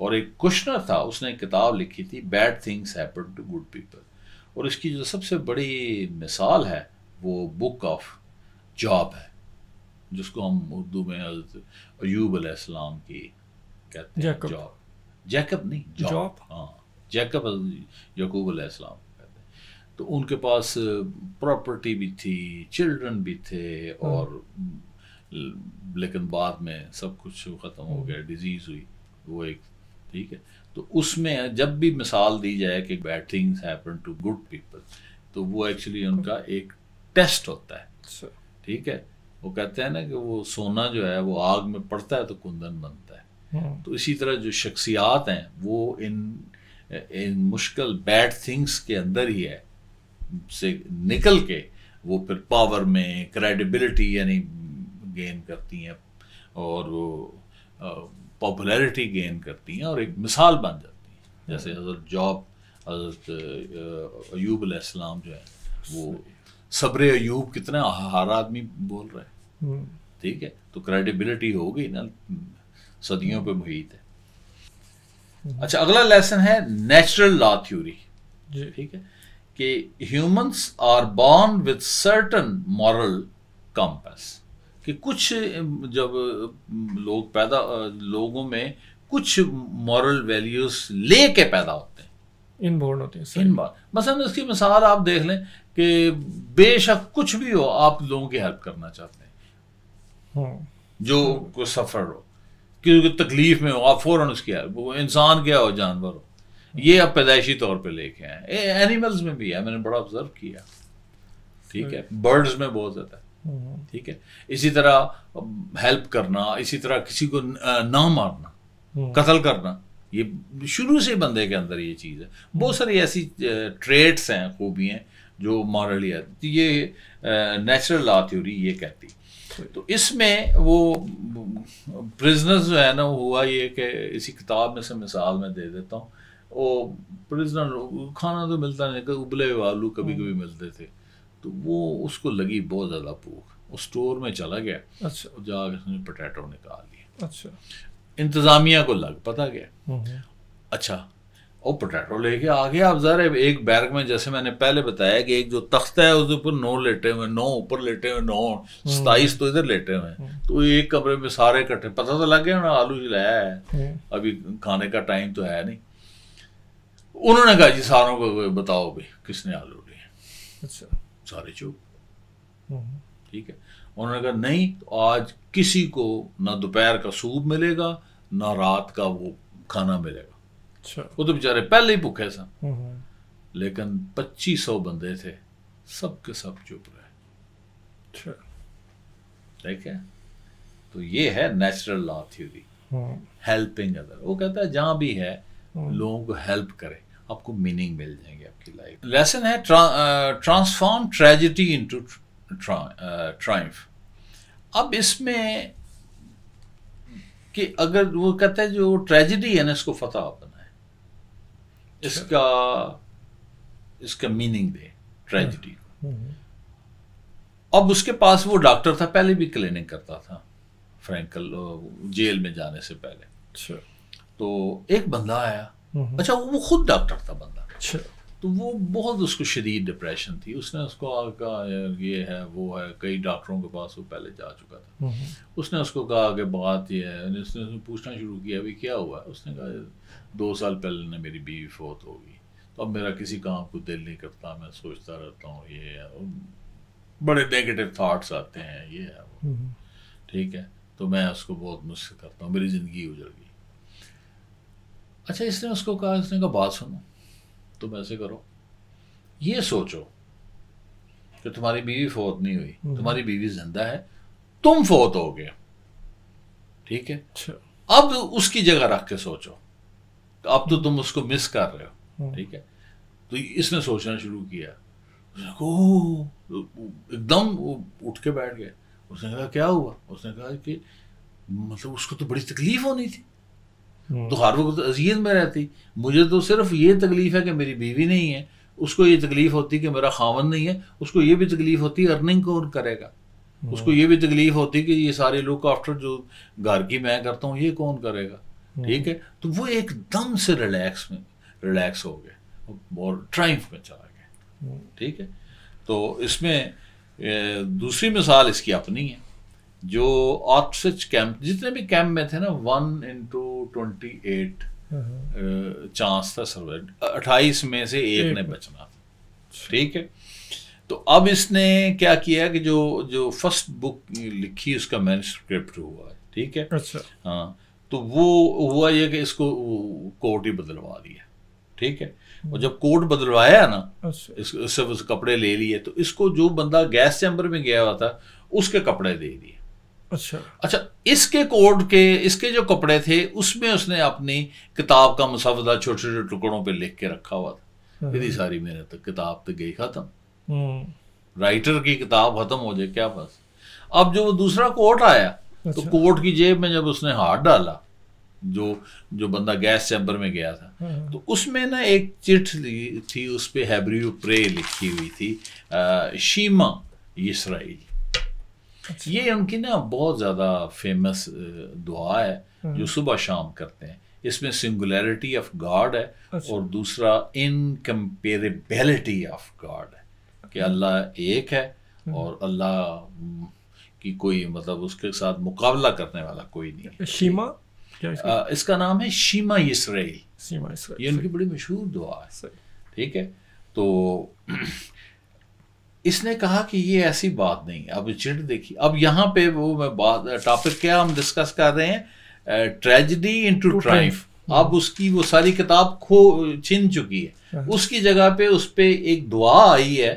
और एक कुश्नर था उसने किताब लिखी थी bad things happen to good people और इसकी जो सबसे बड़ी मिसाल है वो बुक ऑफ जॉब है जिसको हम उर्दू में अयूब अलैहिस्सलाम की कहते हैं जॉब जैकब नहीं जॉब हाँ जैकब यकूब अलैहिस्सलाम कहते हैं तो उनके पास प्रॉपर्टी भी थी चिल्ड्रन भी थे हाँ। और लेकिन बाद में सब कुछ ख़त्म हो हाँ। गया डिजीज़ हुई वो एक ठीक है तो उसमें जब भी मिसाल दी जाए कि bad things happen to good people तो वो एक्चुअली उनका एक टेस्ट होता है ठीक है वो कहते हैं ना कि वो सोना जो है वो आग में पड़ता है तो कुंदन बनता है hmm. तो इसी तरह जो शख्सियात हैं वो इन इन मुश्किल बैड थिंग्स के अंदर ही है से निकल के वो फिर पावर में क्रेडिबिलिटी यानी गेन करती हैं और वो पॉपुलैरिटी गेन करती हैं और एक मिसाल बन जाती हैं जैसे हम्म। हज़रत जॉब हज़रत अयूब अलैहिस्सलाम जो है वो सब्र अयूब कितना हर आदमी बोल रहे हैं हम्म। ठीक है तो क्रेडिबिलिटी हो गई ना सदियों पे मुहित है हम्म। अच्छा अगला लेसन है नेचुरल लॉ थ्योरी ठीक है कि humans are born with certain moral compass कि कुछ जब लोग पैदा लोगों में कुछ मॉरल वैल्यूज ले के पैदा होते हैं बोर्ड होते हैं इन बार मसलन उसकी मिसाल आप देख लें कि बेशक कुछ भी हो आप लोगों की हेल्प करना चाहते हैं हम्म। जो को सफ़र हो किसी तकलीफ में हो आप फौरन उसकी हेल्प हो इंसान क्या हो जानवर हो ये आप पैदाइशी तौर पे लेके आए एनिमल्स में भी है मैंने बड़ा ऑब्जर्व किया ठीक है बर्ड्स में बहुत ज़्यादा ठीक है इसी तरह हेल्प करना इसी तरह किसी को ना मारना हम्म। कत्ल करना ये शुरू से बंदे के अंदर ये चीज़ है बहुत सारी ऐसी ट्रेड्स हैं खूबियाँ जो मॉरली आती तो ये नेचुरल लॉ थ्योरी ये कहती तो इसमें वो प्रिजनर्स जो है ना हुआ ये कि इसी किताब में से मिसाल में दे देता हूँ वो प्रिजनर खाना तो मिलता नहीं उबले हुए आलू कभी कभी हम्म। मिलते थे तो वो उसको लगी बहुत ज़्यादा भूख वो स्टोर में चला गया अच्छा जाकर उसने पोटैटो निकाल लिए अच्छा इंतज़ामिया को लग पता गया हम्म, हम्म। अच्छा और पोटैटो लेके आ गया अब ज़रा एक बैग में जैसे मैंने पहले बताया कि एक जो तख्ता है उसके ऊपर नौ लेटे हुए नौ ऊपर लेटे हुए नौ हम्म। सताईस तो इधर लेटे हुए तो एक कमरे में सारे इकट्ठे पता तो लग गया ना आलू लाया है अभी खाने का टाइम तो है नहीं उन्होंने कहा जी सारों को बताओ भाई किसने आलू लिए अच्छा सारे चुप हम्म। ठीक है उन्होंने कहा नहीं तो आज किसी को ना दोपहर का सूप मिलेगा ना रात का वो खाना मिलेगा अच्छा। वो तो बेचारे पहले ही भूखे सन हम्म, हम्म। लेकिन पच्चीस सौ बंदे थे सब के सब चुप रहे अच्छा। ठीक है तो ये है natural law theory helping other वो कहता है जहां भी है लोगों को हेल्प करें आपको मीनिंग मिल जाएंगे आपकी लाइफ लेसन है ट्रांसफॉर्म ट्रेजिडी इंटू ट्राइम्फ अब इसमें कि अगर वो कहते हैं जो ट्रेजिडी है ना इसको फतह है इसका इसका मीनिंग दे ट्रेजिडी को हम्म, हम्म। अब उसके पास वो डॉक्टर था पहले भी क्लिनिक करता था फ्रैंकल जेल में जाने से पहले अच्छा। तो एक बंदा आया Mm-hmm. अच्छा वो खुद डॉक्टर था बंदा अच्छा तो वो बहुत उसको शदीद डिप्रेशन थी उसने उसको कहा ये है वो है कई डॉक्टरों के पास वो पहले जा चुका था mm-hmm. उसने उसको कहा कि बात ये है उसने उसने पूछना शुरू किया अभी क्या हुआ उसने कहा दो साल पहले ना मेरी बीवी फौत होगी तो अब मेरा किसी काम को दिल नहीं करता मैं सोचता रहता हूँ ये है बड़े नेगेटिव थाट्स आते हैं ये है mm-hmm. ठीक है तो मैं उसको बहुत मुश्किल करता हूँ मेरी ज़िंदगी उजड़ गई अच्छा इसने उसको कहा इसने कहा बात सुनो तुम ऐसे करो ये सोचो कि तुम्हारी बीवी फौत नहीं हुई हम्म। तुम्हारी बीवी जिंदा है तुम फौत हो गए ठीक है अच्छा। अब उसकी जगह रख के सोचो तो अब तो तुम उसको मिस कर रहे हो हम्म। ठीक है तो इसने सोचना शुरू किया एकदम उठ के बैठ गए उसने कहा क्या हुआ उसने कहा कि मतलब उसको तो बड़ी तकलीफ होनी थी तो हर वक्त अजियत में रहती मुझे तो सिर्फ ये तकलीफ है कि मेरी बीवी नहीं है उसको ये तकलीफ होती कि मेरा खावन नहीं है उसको ये भी तकलीफ होती अर्निंग कौन करेगा उसको ये भी तकलीफ होती कि ये सारे लुक आफ्टर जो घर की मैं करता हूँ ये कौन करेगा ठीक है तो वो एकदम से रिलैक्स में रिलैक्स हो गए और ट्राइम्फ में चला गया ठीक है तो इसमें दूसरी मिसाल इसकी अपनी है जो ऑक्सिच कैंप जितने भी कैंप में थे ना one into twenty eight chance था सर्वाइव अट्ठाईस में से एक ने बचना था ठीक है तो अब इसने क्या किया कि जो जो फर्स्ट बुक लिखी उसका मैनस्क्रिप्ट हुआ ठीक है अच्छा हाँ तो वो हुआ ये कि इसको कोर्ट ही बदलवा दिया ठीक है हम्म। और जब कोट बदलवाया ना अच्छा। इस, उस कपड़े ले लिए तो इसको जो बंदा गैस चैम्बर में गया हुआ था उसके कपड़े दे दिए अच्छा अच्छा इसके कोड के इसके जो कपड़े थे उसमें उसने अपनी किताब का मुसवदा छोटे छोटे टुकड़ों पे लिख के रखा हुआ था हाँ। इतनी सारी मेहनत तो किताब तो गई खत्म हम्म। राइटर की किताब खत्म हो जाए क्या बस अब जो दूसरा कोर्ट आया तो अच्छा। तो कोर्ट की जेब में जब उसने हाथ डाला जो जो बंदा गैस चैम्बर में गया था हाँ। तो उसमें ना एक चिट थी उस पर हैब्री प्रे लिखी हुई थी आ, शीमा इसराइल अच्छा। ये उनकी ना बहुत ज़्यादा फेमस दुआ है हम्म। जो सुबह शाम करते हैं इसमें सिंगुलरिटी ऑफ गॉड है अच्छा। और दूसरा इनकम्पेरेबिलिटी ऑफ गॉड है कि अल्लाह एक है हम्म। और अल्लाह की कोई मतलब उसके साथ मुकाबला करने वाला कोई नहीं है शीमा क्या इसका? आ, इसका नाम है शीमा इसराइल शीमा इसराइल ये उनकी बड़ी मशहूर दुआ है ठीक है तो <clears throat> इसने कहा कि ये ऐसी बात नहीं अब चिट देखिए अब यहाँ पे वो मैं बात टॉपिक क्या हम डिस्कस कर रहे हैं ट्रेजिडी टू ट्राइफ अब हम्म। उसकी वो सारी किताब खो छिन चुकी है हाँ। उसकी जगह पे उस पर एक दुआ आई है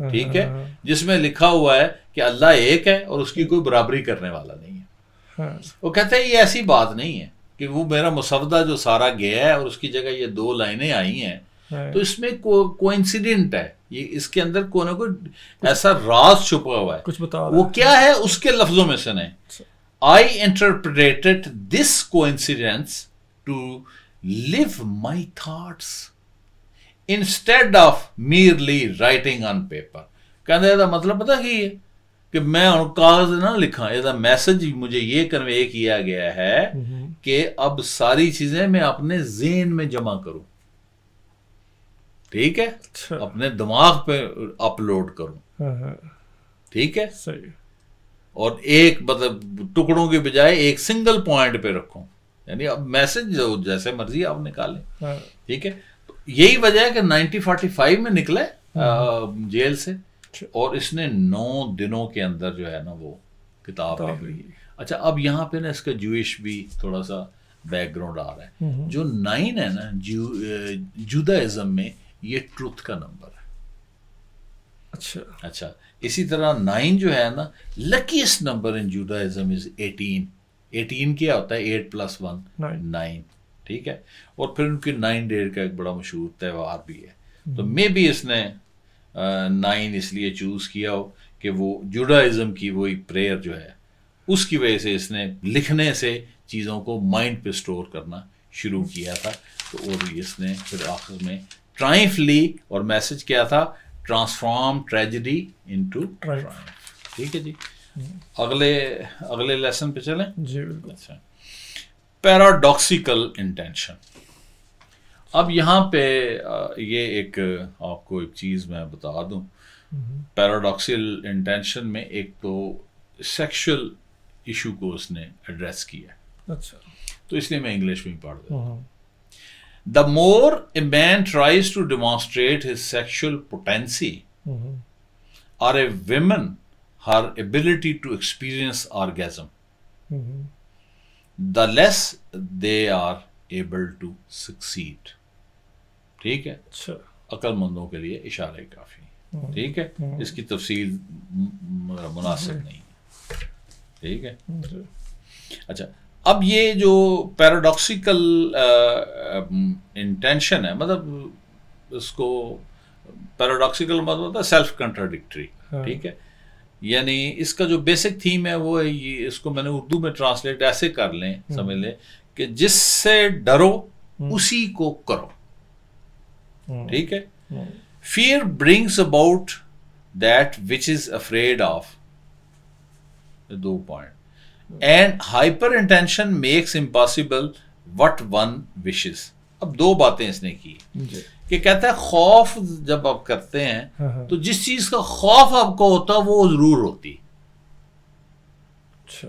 हाँ, ठीक हाँ, है जिसमें लिखा हुआ है कि अल्लाह एक है और उसकी कोई बराबरी करने वाला नहीं है वो कहते हैं ये ऐसी बात नहीं है कि वो मेरा मुसवदा जो सारा गया है और उसकी जगह ये दो लाइनें आई हैं तो इसमें को, कोइंसिडेंट है ये इसके अंदर ना कोई ऐसा राज छुपा हुआ है कुछ बताओ वो क्या है उसके लफ्जों में सुने I interpreted this coincidence to live my thoughts instead of merely writing on paper कहते का मतलब पता की है कि मैं हम कागज ना लिखा यदा मैसेज मुझे ये कन्वे किया गया है हम्म। कि अब सारी चीजें मैं अपने जेन में जमा करूं ठीक है अच्छा। अपने दिमाग पे अपलोड करूं हाँ, हाँ। ठीक है सही और एक मतलब टुकड़ों के बजाय एक सिंगल पॉइंट पे रखो यानी अब मैसेज जैसे मर्जी आप निकालें हाँ। ठीक है तो यही वजह है कि 1945 में निकले जेल से अच्छा। और इसने नौ दिनों के अंदर जो है ना वो किताब ली अच्छा अब यहाँ पे ना इसका जूश भी थोड़ा सा बैकग्राउंड आ रहा है हम्म, हम्म। जो नाइन है ना जू जुदाइज्म में ये ट्रुथ का नंबर है अच्छा अच्छा इसी तरह नाइन जो है ना luckiest number in Judaism is eighteen eighteen क्या होता है एट प्लस वन नाइन ठीक है और फिर उनकी नाइन डेट का एक बड़ा मशहूर त्यौहार भी है हम्म। तो मे भी इसने नाइन इसलिए चूज़ किया हो कि वो जुडाइज़म की वो वही प्रेयर जो है उसकी वजह से इसने लिखने से चीज़ों को माइंड पे स्टोर करना शुरू किया था तो और इसने फिर आखिर में ट्राइफली और मैसेज क्या था ट्रांसफॉर्म ट्रेजिडी इनटू ट्राइफ ठीक है जी अगले अगले लेसन पे चलें जी अच्छा पैराडॉक्सिकल इंटेंशन अब यहां पे ये एक आपको एक चीज़ मैं बता दूँ पैराडॉक्सिकल इंटेंशन में एक तो सेक्सुअल इशू को उसने एड्रेस किया अच्छा तो इसलिए मैं इंग्लिश में ही पढ़ रहा हूँ हाँ। The more a man tries to demonstrate his sexual potency और a woman her ability to experience orgasm the less they are able to succeed ठीक है अच्छा। अक्लमंदों के लिए इशारे काफी हम्म। ठीक है हम्म। इसकी तफसील मुनासिब हम्म। नहीं है ठीक है अच्छा अब ये जो पैराडॉक्सिकल इंटेंशन uh, uh, है मतलब इसको पैराडॉक्सिकल मतलब होता है सेल्फ कंट्राडिक्ट्री हाँ। ठीक है यानी इसका जो बेसिक थीम है वो है ये इसको मैंने उर्दू में ट्रांसलेट ऐसे कर लें हम्म। समझ लें कि जिससे डरो हम्म। उसी को करो हम्म। ठीक है fear brings about that which is afraid of दो point and hyper intention makes impossible what one wishes अब दो बातें इसने की कि कहता है खौफ जब आप करते हैं हाँ, हाँ। तो जिस चीज का खौफ आपको होता वो जरूर होती अच्छा।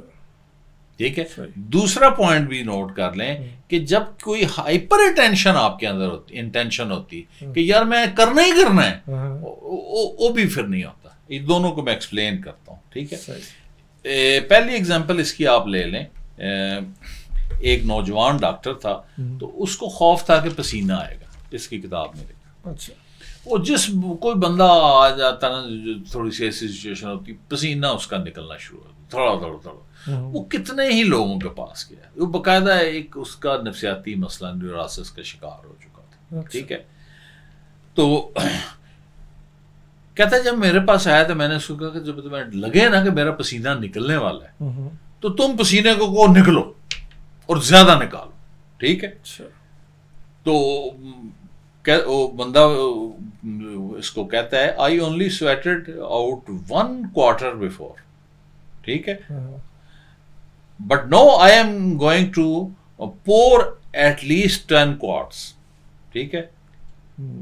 ठीक है दूसरा पॉइंट भी नोट कर लें हम्म। कि जब कोई हाइपर इंटेंशन आपके अंदर होती इंटेंशन होती हम्म। कि यार मैं करना ही करना है हाँ, वो, भी फिर नहीं होता इस दोनों को मैं एक्सप्लेन करता हूं ठीक है ए, पहली एग्जाम्पल इसकी आप ले लें ए, एक नौजवान डॉक्टर था हम्म। तो उसको खौफ था कि पसीना आएगा इसकी किताब में लिखा अच्छा वो जिस कोई बंदा आ जाता ना थोड़ी सी ऐसी सिचुएशन होती पसीना उसका निकलना शुरू होता थोड़ा थोड़ा थोड़ा हम्म। वो कितने ही लोगों के पास गया वो बाकायदा एक उसका नफसियाती मसला न्यूरासिस का शिकार हो चुका था अच्छा। ठीक है तो कहता है जब मेरे पास आया तो मैंने उसको कहा कि जब तुम्हें लगे ना कि मेरा पसीना निकलने वाला है हम्म, हम्म। तो तुम पसीने को को निकलो और ज्यादा निकालो ठीक है अच्छा। तो वो बंदा इसको कहता है I only sweated out one quarter before ठीक है but no I am going to pour at least ten quart ठीक है hmm.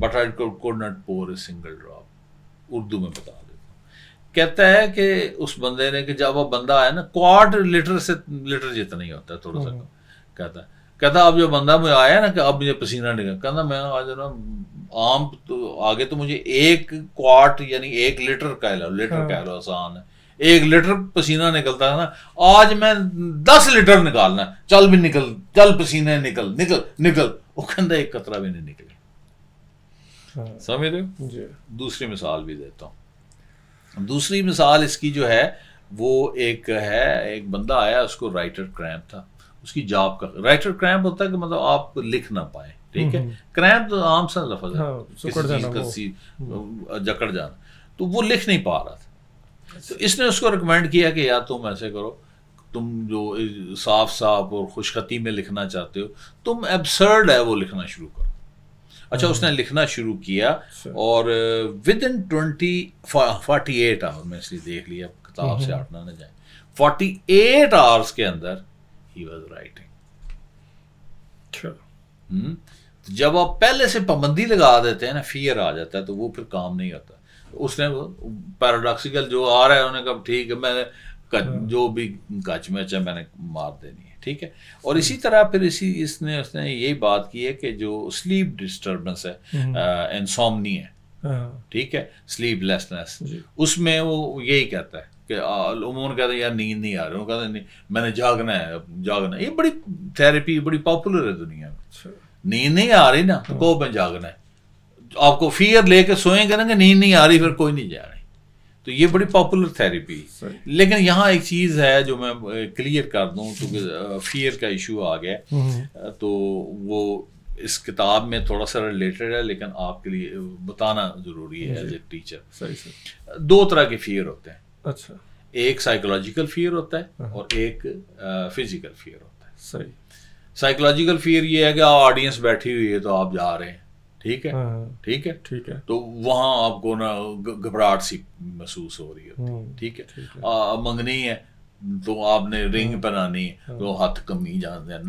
But I could not pour a single drop Urdu में बता देता कहता है कि उस बंदे ने कि जब वह बंदा आया ना क्वार्ट लीटर से लीटर जितना ही होता है थोड़ा सा हम्म। कहता है कहता अब जो बंदा मुझे आया ना कि अब मुझे पसीना निकल कहता मैं आज ना आम तो आगे तो मुझे एक क्वाट यानी एक लीटर कह लो लीटर कह लो आसान है एक लीटर पसीना निकलता है ना आज मैं दस लीटर निकालना चल भी निकल चल पसीने निकल निकल निकल वो कहता एक कतरा भी नहीं निकले हाँ। समझ रहे हो दूसरी मिसाल भी देता हूँ दूसरी मिसाल इसकी जो है वो एक है एक बंदा आया उसको राइटर क्रैम्प था उसकी जॉब का राइटर क्रैम्प होता है कि मतलब आप लिख ना पाए ठीक है क्रैम्प हम्म, हम्म। तो आम सा लफज है हाँ, हम्म। जकड़ जाना तो वो लिख नहीं पा रहा था तो इसने उसको रिकमेंड किया कि यार तुम ऐसे करो तुम जो साफ साफ और खुशखती में लिखना चाहते हो तुम एबसर्ड है वो लिखना शुरू करो अच्छा उसने लिखना शुरू किया अच्छा। और within twenty forty eight hour में इसलिए देख लिया किताब से आठ ना जाए फोर्टी एट आवर्स के अंदर ही वॉज राइटिंग जब आप पहले से पाबंदी लगा देते हैं ना फियर आ जाता है तो वो फिर काम नहीं आता उसने पैराडॉक्सिकल जो आ रहा है उन्होंने कहा ठीक है मैंने हाँ। जो भी कच में अच्छा मैंने मार देनी है ठीक है और इसी तरह फिर इसी इसने उसने यही बात की है कि जो स्लीप डिस्टर्बेंस है इंसोमनी हम्म। है हाँ। ठीक है स्लीपलेसनेस उसमें वो यही कहता है कि उमून कहते हैं यार नींद नहीं आ रही वो कहते नहीं मैंने जागना है जागना है ये बड़ी थेरेपी बड़ी पॉपुलर है दुनिया में अच्छा। नींद नहीं आ रही ना तो हाँ। को में जागना है आपको फियर लेके सोएंगे ना कि नींद नहीं आ रही फिर कोई नहीं जा रही तो ये बड़ी पॉपुलर थेरेपी लेकिन यहाँ एक चीज़ है जो मैं क्लियर कर दूँ क्योंकि फियर का इशू आ गया हम्म। तो वो इस किताब में थोड़ा सा रिलेटेड है लेकिन आपके लिए बताना ज़रूरी है एज ए टीचर सही सही दो तरह के फियर होते हैं अच्छा एक साइकोलॉजिकल फियर होता है हाँ। और एक फिजिकल फियर होता है सही साइकोलॉजिकल फियर ये है कि ऑडियंस बैठी हुई है तो आप जा रहे हैं ठीक है हाँ। ठीक है ठीक है तो वहां आपको ना घबराहट सी महसूस हो रही होती है हम्म। ठीक है आ, मंगनी है तो आपने रिंग हाँ। बनानी है तो हाँ। हाथ कमी ही हैं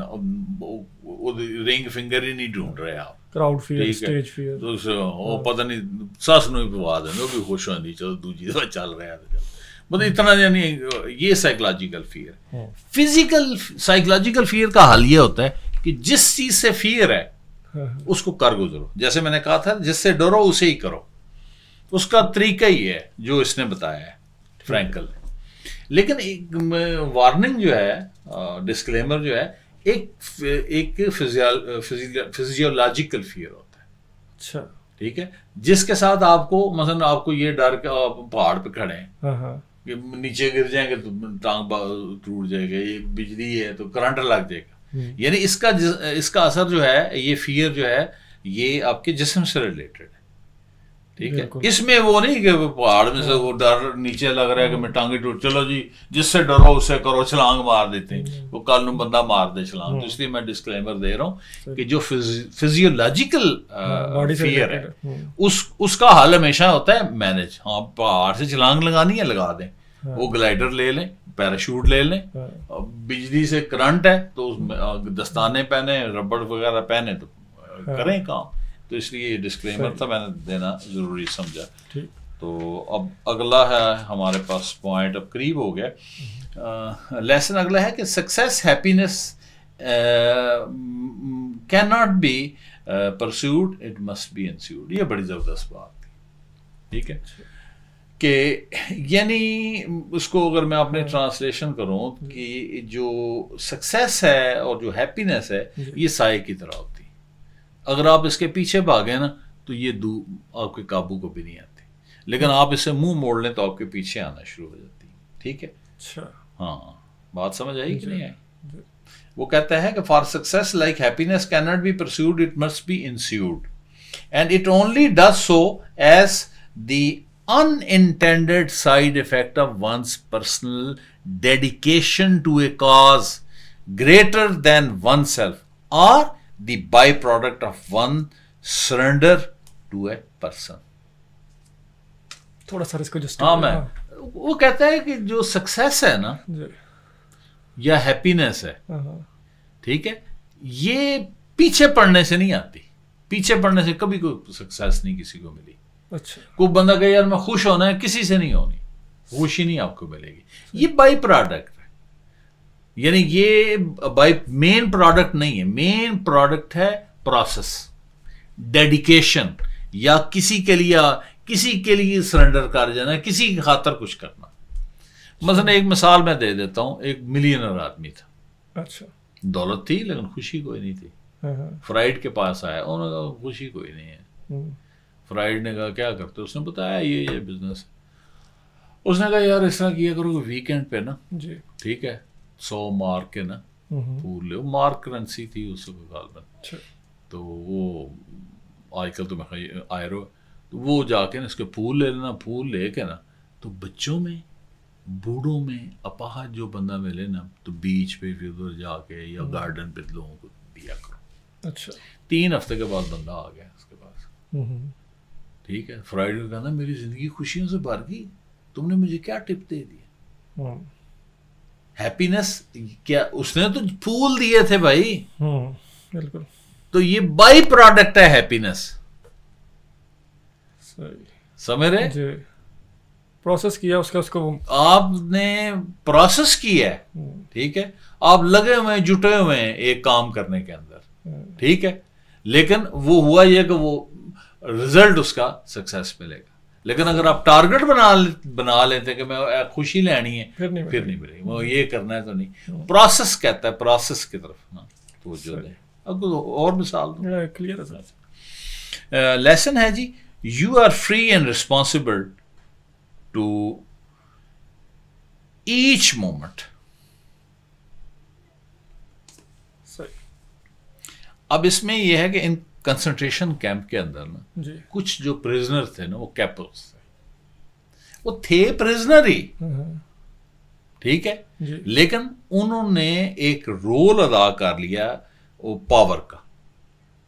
रिंग फिंगर ही नहीं ढूंढ रहे आप मतलब इतना ये psychological fear physical psychological fear का हाल ये होता है कि जिस चीज से फियर है उसको कर गुजरो जैसे मैंने कहा था जिससे डरो उसे ही करो उसका तरीका ही है जो इसने बताया है फ्रैंकल ने लेकिन एक वार्निंग जो है डिस्क्लेमर जो है एक एक फिजियोलॉजिकल फियर होता है अच्छा ठीक है जिसके साथ आपको मतलब आपको ये डर के आप पहाड़ पे खड़े हैं हाँ, हाँ। नीचे गिर जाएंगे तो टांग टूट जाएगा ये बिजली है तो करंट लग जाएगा हम्म। यानी इसका इसका असर जो है ये फियर जो है ये आपके जिसम से रिलेटेड है ठीक है इसमें वो नहीं कि पहाड़ में से वो डर नीचे लग रहा है कि मैं टांगे टूट चलो जी जिससे डरो उससे करो छलांग मार देते हैं हम्म। वो कल बंदा मार दे छलांग तो हम्म। इसलिए मैं डिस्क्लेमर दे रहा हूँ कि जो फिजियोलॉजिकल फियर हाँ, है हाँ। उस उसका हल हमेशा होता है मैनेज हाँ पहाड़ से छलांग लगानी है लगा दें हाँ। वो ग्लाइडर ले लें पैराशूट ले लें और हाँ। बिजली से करंट है तो उसमें दस्ताने पहने रबड़ वगैरह पहने तो हाँ। करें काम तो इसलिए डिस्क्लेमर था मैंने देना ज़रूरी समझा तो अब अगला है हमारे पास पॉइंट अब करीब हो गया लेसन अगला है कि success happiness can not be pursued it must be ensued ये बड़ी ज़बरदस्त बात थी ठीक है अच्छा। कि यानी उसको अगर मैं अपने ट्रांसलेशन हाँ। करूं कि जो सक्सेस है और जो हैप्पीनेस है ये साय की तरह होती अगर आप इसके पीछे भागें ना तो ये दू आपके काबू को भी नहीं आती लेकिन आप इसे मुंह मोड़ लें तो आपके पीछे आना शुरू हो जाती ठीक है अच्छा हाँ बात समझ आई कि नहीं आई वो कहता है कि for success like happiness can not be pursued it must be ensued and it only does so as the unintended side effect of one's personal dedication to a cause greater than oneself or the byproduct of one surrender to a person. थोड़ा सर इसको जस्ट हाँ मैं वो कहता है कि जो सक्सेस है ना या हैप्पीनेस है ठीक है ये पीछे पड़ने से नहीं आती पीछे पड़ने से कभी कोई सक्सेस नहीं किसी को मिली अच्छा को बंदा कहे यार मैं खुश होना है किसी से नहीं होनी खुशी नहीं आपको मिलेगी ये बाई प्रोडक्ट है यानी ये बाई मेन प्रोडक्ट नहीं है मेन प्रोडक्ट है प्रोसेस डेडिकेशन या किसी के लिए किसी के लिए सरेंडर कर जाना किसी की खातर कुछ करना मसलन एक मिसाल मैं दे देता हूं एक मिलियनर आदमी था अच्छा दौलत थी लेकिन खुशी कोई नहीं थी फ्राइड हाँ, हाँ। के पास आया उन्होंने खुशी कोई नहीं है हम्म। फ्राइड ने कहा क्या करते उसने बताया ये ये बिजनेस उसने कहा यार इस तरह किया करो वीकेंड तो पे ना जी ठीक है सौ मार्क के ना फूल ले मार्क करेंसी थी उस में अच्छा। तो वो आजकल तो मैं आयरो तो वो जाके ना इसके फूल ले लेना फूल लेके ना तो बच्चों में बूढ़ों में अपाहज जो बंदा मिले ना तो बीच पे फिर उधर जाके या गार्डन हम्म। पे लोगों को दिया करो अच्छा तीन हफ्ते के बाद बंदा आ गया उसके पास ठीक है फ्राइड ने कहा मेरी जिंदगी खुशियों से भर गई तुमने मुझे क्या टिप दे दिया हैप्पीनेस हम्म। क्या उसने तो फूल दिए थे भाई हम्म, बिल्कुल तो ये बाई प्रोडक्ट है हैप्पीनेस समझ रहे प्रोसेस किया उसका उसको आपने प्रोसेस किया है हम्म। ठीक है आप लगे हुए जुटे हुए हैं एक काम करने के अंदर ठीक है लेकिन वो हुआ ये कि वो रिजल्ट उसका सक्सेस मिलेगा लेकिन अगर आप टारगेट बना बना लेते हैं कि मैं खुशी लेनी है फिर नहीं फिर नहीं मिलेगी वो ये करना है तो नहीं प्रोसेस कहता है प्रोसेस की तरफ ना हाँ, तो जो है अब और मिसाल क्लियर है लेसन अच्छा। है जी you are free and responsible to each moment अब इसमें यह है कि इन कंसंट्रेशन कैंप के अंदर ना कुछ जो प्रिजनर थे ना वो कैपर्स थे वो थे प्रिजनर ही हम्म। ठीक है लेकिन उन्होंने एक रोल अदा कर लिया वो पावर का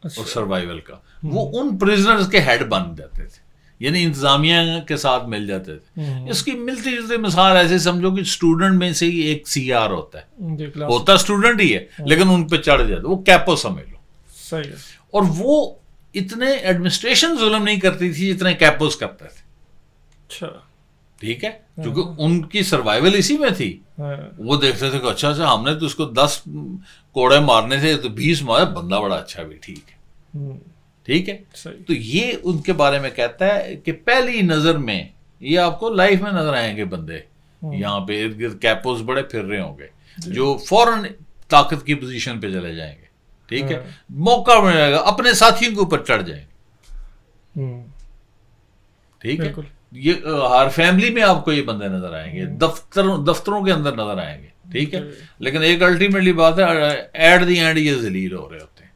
अच्छा। और सर्वाइवल का हम्म। वो उन प्रिजनर्स के हेड बन जाते थे यानी इंतजामिया के साथ मिल जाते थे हम्म। इसकी मिलती जुलती मिसाल ऐसे समझो कि स्टूडेंट में से ही एक सी आर होता है होता स्टूडेंट ही है लेकिन उन पर चढ़ जाता वो कैपो समझ लो सही है और वो इतने एडमिनिस्ट्रेशन जुलम नहीं करती थी जितने कैपोज करते थे अच्छा ठीक है हाँ। क्योंकि उनकी सर्वाइवल इसी में थी हाँ। वो देखते थे कि अच्छा अच्छा हमने तो उसको दस कोड़े मारने थे तो बीस मारे बंदा बड़ा अच्छा भी ठीक है हम्म। ठीक है तो ये उनके बारे में कहता है कि पहली नजर में ये आपको लाइफ में नजर आएंगे बंदे हम्म। यहाँ पे इर्द गिर्द कैपोज बड़े फिर रहे होंगे जो फौरन ताकत की पोजीशन पे चले जाएंगे ठीक है हाँ। मौका मिलेगा अपने साथियों के ऊपर चढ़ जाए हम्म। ठीक है ये हर फैमिली में आपको ये बंदे नजर आएंगे हम्म। दफ्तरों दफ्तरों के अंदर नजर आएंगे ठीक है लेकिन एक अल्टीमेटली बात है एट दी एंड ये जलील हो रहे होते हैं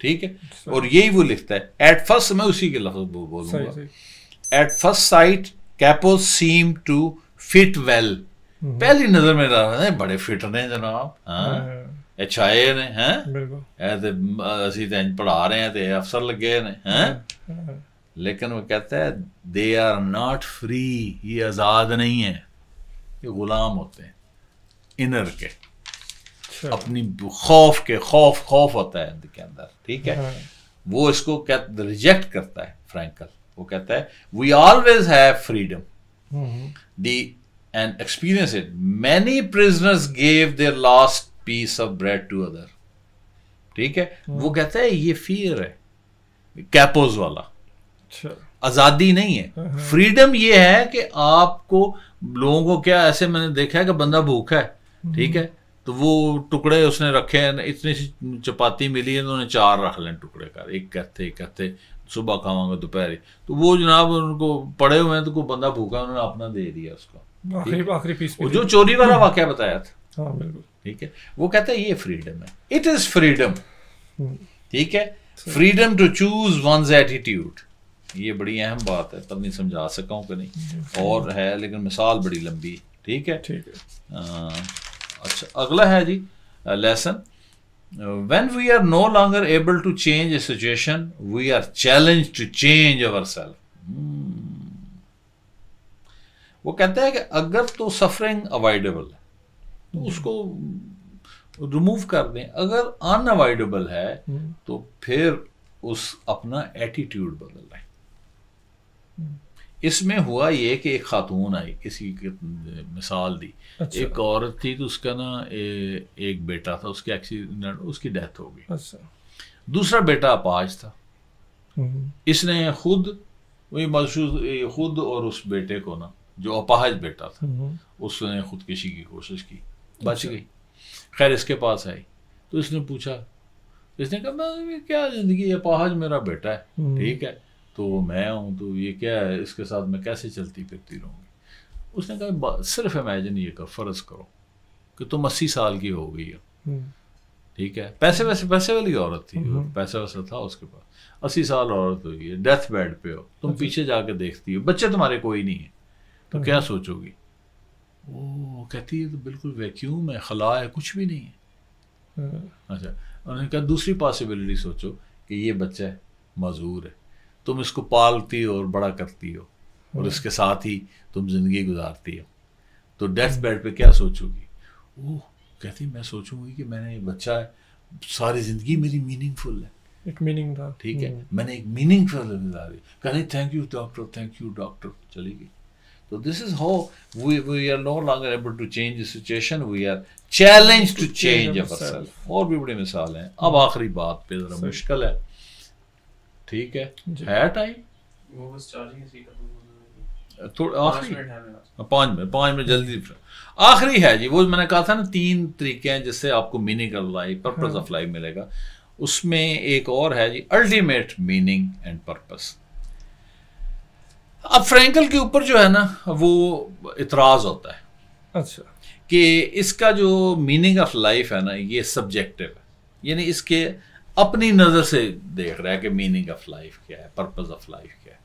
ठीक है और यही वो लिखता है एट फर्स्ट मैं उसी के लफ्ज बोलूंगा at first sight Capo seem to fit well पहली नजर में रहा बड़े फिट रहे जनाब हाँ, हाँ। छाए ने ਹੈ ਬਿਲਕੁਲ ਇਹ ਤੇ ਅਸੀਂ ਤਾਂ ਪੜਾ ਰਹੇ ਹਾਂ ਤੇ ਅਫਸਰ ਲੱਗੇ ਨੇ लेकिन वो कहता है दे आर नॉट फ्री ये आज़ाद नहीं है ये ग़ुलाम होते हैं इनर के अच्छा। अपनी खौफ के खौफ खौफ होता है इनके अंदर ठीक है हाँ। वो इसको कहता रिजेक्ट करता है फ्रैंकल वो कहता है we always have freedom the and experience it many prisoners gave their last piece of bread to other ठीक है hmm. वो कहता है ये फियर है कैपोज वाला अच्छा। आज़ादी नहीं है फ्रीडम हाँ, हाँ। ये है कि आपको लोगों को क्या ऐसे मैंने देखा है कि बंदा भूखा है hmm. ठीक है तो वो टुकड़े उसने रखे हैं इतनी सी चपाती मिली है तो उन्हें चार रख लें टुकड़े कर एक कहते एक कहते सुबह खावांगे दोपहर तो वो जनाब उनको पड़े हुए हैं तो कोई बंदा भूखा उन्होंने अपना दे दिया उसको आखरी पीस जो चोरी वाला वाक्य बताया था हाँ बिल्कुल ठीक है वो कहता है ये फ्रीडम है इट इज फ्रीडम ठीक है freedom to choose one attitude ये बड़ी अहम बात है पता नहीं समझा सका हूं कि नहीं hmm. और है लेकिन मिसाल बड़ी लंबी ठीक है ठीक है आ, अच्छा अगला है जी lesson when we are no longer able to change a situation we are challenge to change ourselves वो कहते हैं कि अगर तो सफरिंग अवॉइडेबल है तो हम्म। उसको रिमूव कर दें अगर अनअवॉइडेबल है हम्म। तो फिर उस अपना एटीट्यूड बदल रहे हम्म। इसमें हुआ ये कि एक खातून आई किसी की मिसाल दी अच्छा। एक औरत थी तो उसका ना ए, एक बेटा था उसके एक्सीडेंट उसकी डेथ हो गई अच्छा। दूसरा बेटा अपाज था इसने खुद वही मशहूर खुद और उस बेटे को ना जो अपाहज बेटा था उसने खुदकशी की कोशिश की बच गई खैर इसके पास आई तो इसने पूछा इसने कहा मैं क्या ज़िंदगी ये पहाज मेरा बेटा है हम्म। ठीक है तो मैं हूँ तो ये क्या है इसके साथ मैं कैसे चलती फिरती रहूँगी उसने कहा सिर्फ इमेजिन ये कर फ़र्ज़ करो कि तुम अस्सी साल की हो गई हो हम्म। ठीक है पैसे वैसे पैसे वाली औरत थी हम्म। पैसा वैसा था उसके पास अस्सी साल औरत हुई है डेथ बेड पे हो तुम अच्छा। पीछे जाके देखती हो बच्चे तुम्हारे कोई नहीं है तो क्या सोचोगी वो कहती है तो बिल्कुल वैक्यूम है खला है कुछ भी नहीं है हाँ। अच्छा उन्होंने कहा दूसरी पॉसिबिलिटी सोचो कि ये बच्चा है मजूर है तुम इसको पालती हो और बड़ा करती हो और हाँ। इसके साथ ही तुम ज़िंदगी गुजारती हो तो डेथ बेड पे क्या सोचोगी वो कहती मैं सोचूंगी कि मैंने ये बच्चा है सारी ज़िंदगी मेरी मीनिंगफुल है एक मीनिंग था ठीक है हम्म। मैंने एक मीनिंगफुल जिंदगी कहीं thank you doctor thank you doctor चली गई So this is how we, we are no longer able to change the situation. We are challenged to change ourselves. और भी बड़ी मिसाल हैं अब आखिरी बात पे जरा मुश्किल है ठीक है है टाइम थोड़ा तो आखिरी हाँ, पाँच मिनट पाँच मिनट जल्दी आखिरी है जी वो मैंने कहा था ना तीन तरीके हैं जिससे आपको meaning of life purpose of life मिलेगा उसमें एक और है जी अल्टीमेट मीनिंग एंड पर्पस अब फ्रैंकल के ऊपर जो है ना वो इतराज़ होता है अच्छा कि इसका जो मीनिंग ऑफ लाइफ है ना ये सब्जेक्टिव है यानी इसके अपनी नज़र से देख रहा है कि मीनिंग ऑफ लाइफ क्या है पर्पज़ ऑफ लाइफ क्या है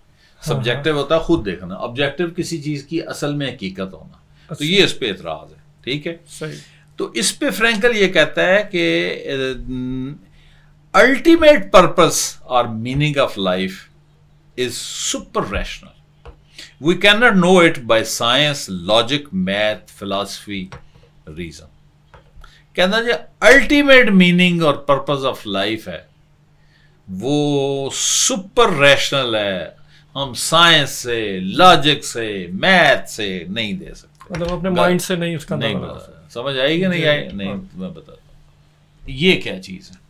सब्जेक्टिव हाँ, हाँ। होता है खुद देखना ऑब्जेक्टिव किसी चीज़ की असल में हकीकत होना तो अच्छा। तो ये इस पर इतराज है ठीक है सही तो इस पे फ्रैंकल ये कहता है कि अल्टीमेट पर्पस और meaning of life is super rational we can not know it by science logic math philosophy, reason कहना जो अल्टीमेट मीनिंग और पर्पज ऑफ लाइफ है वो सुपर रैशनल है हम साइंस से लॉजिक से मैथ से नहीं दे सकते मतलब अपने माइंड से नहीं उसका नहीं बता समझ आएगी नहीं आई नहीं हाँ। मैं बता हूँ ये क्या चीज़ है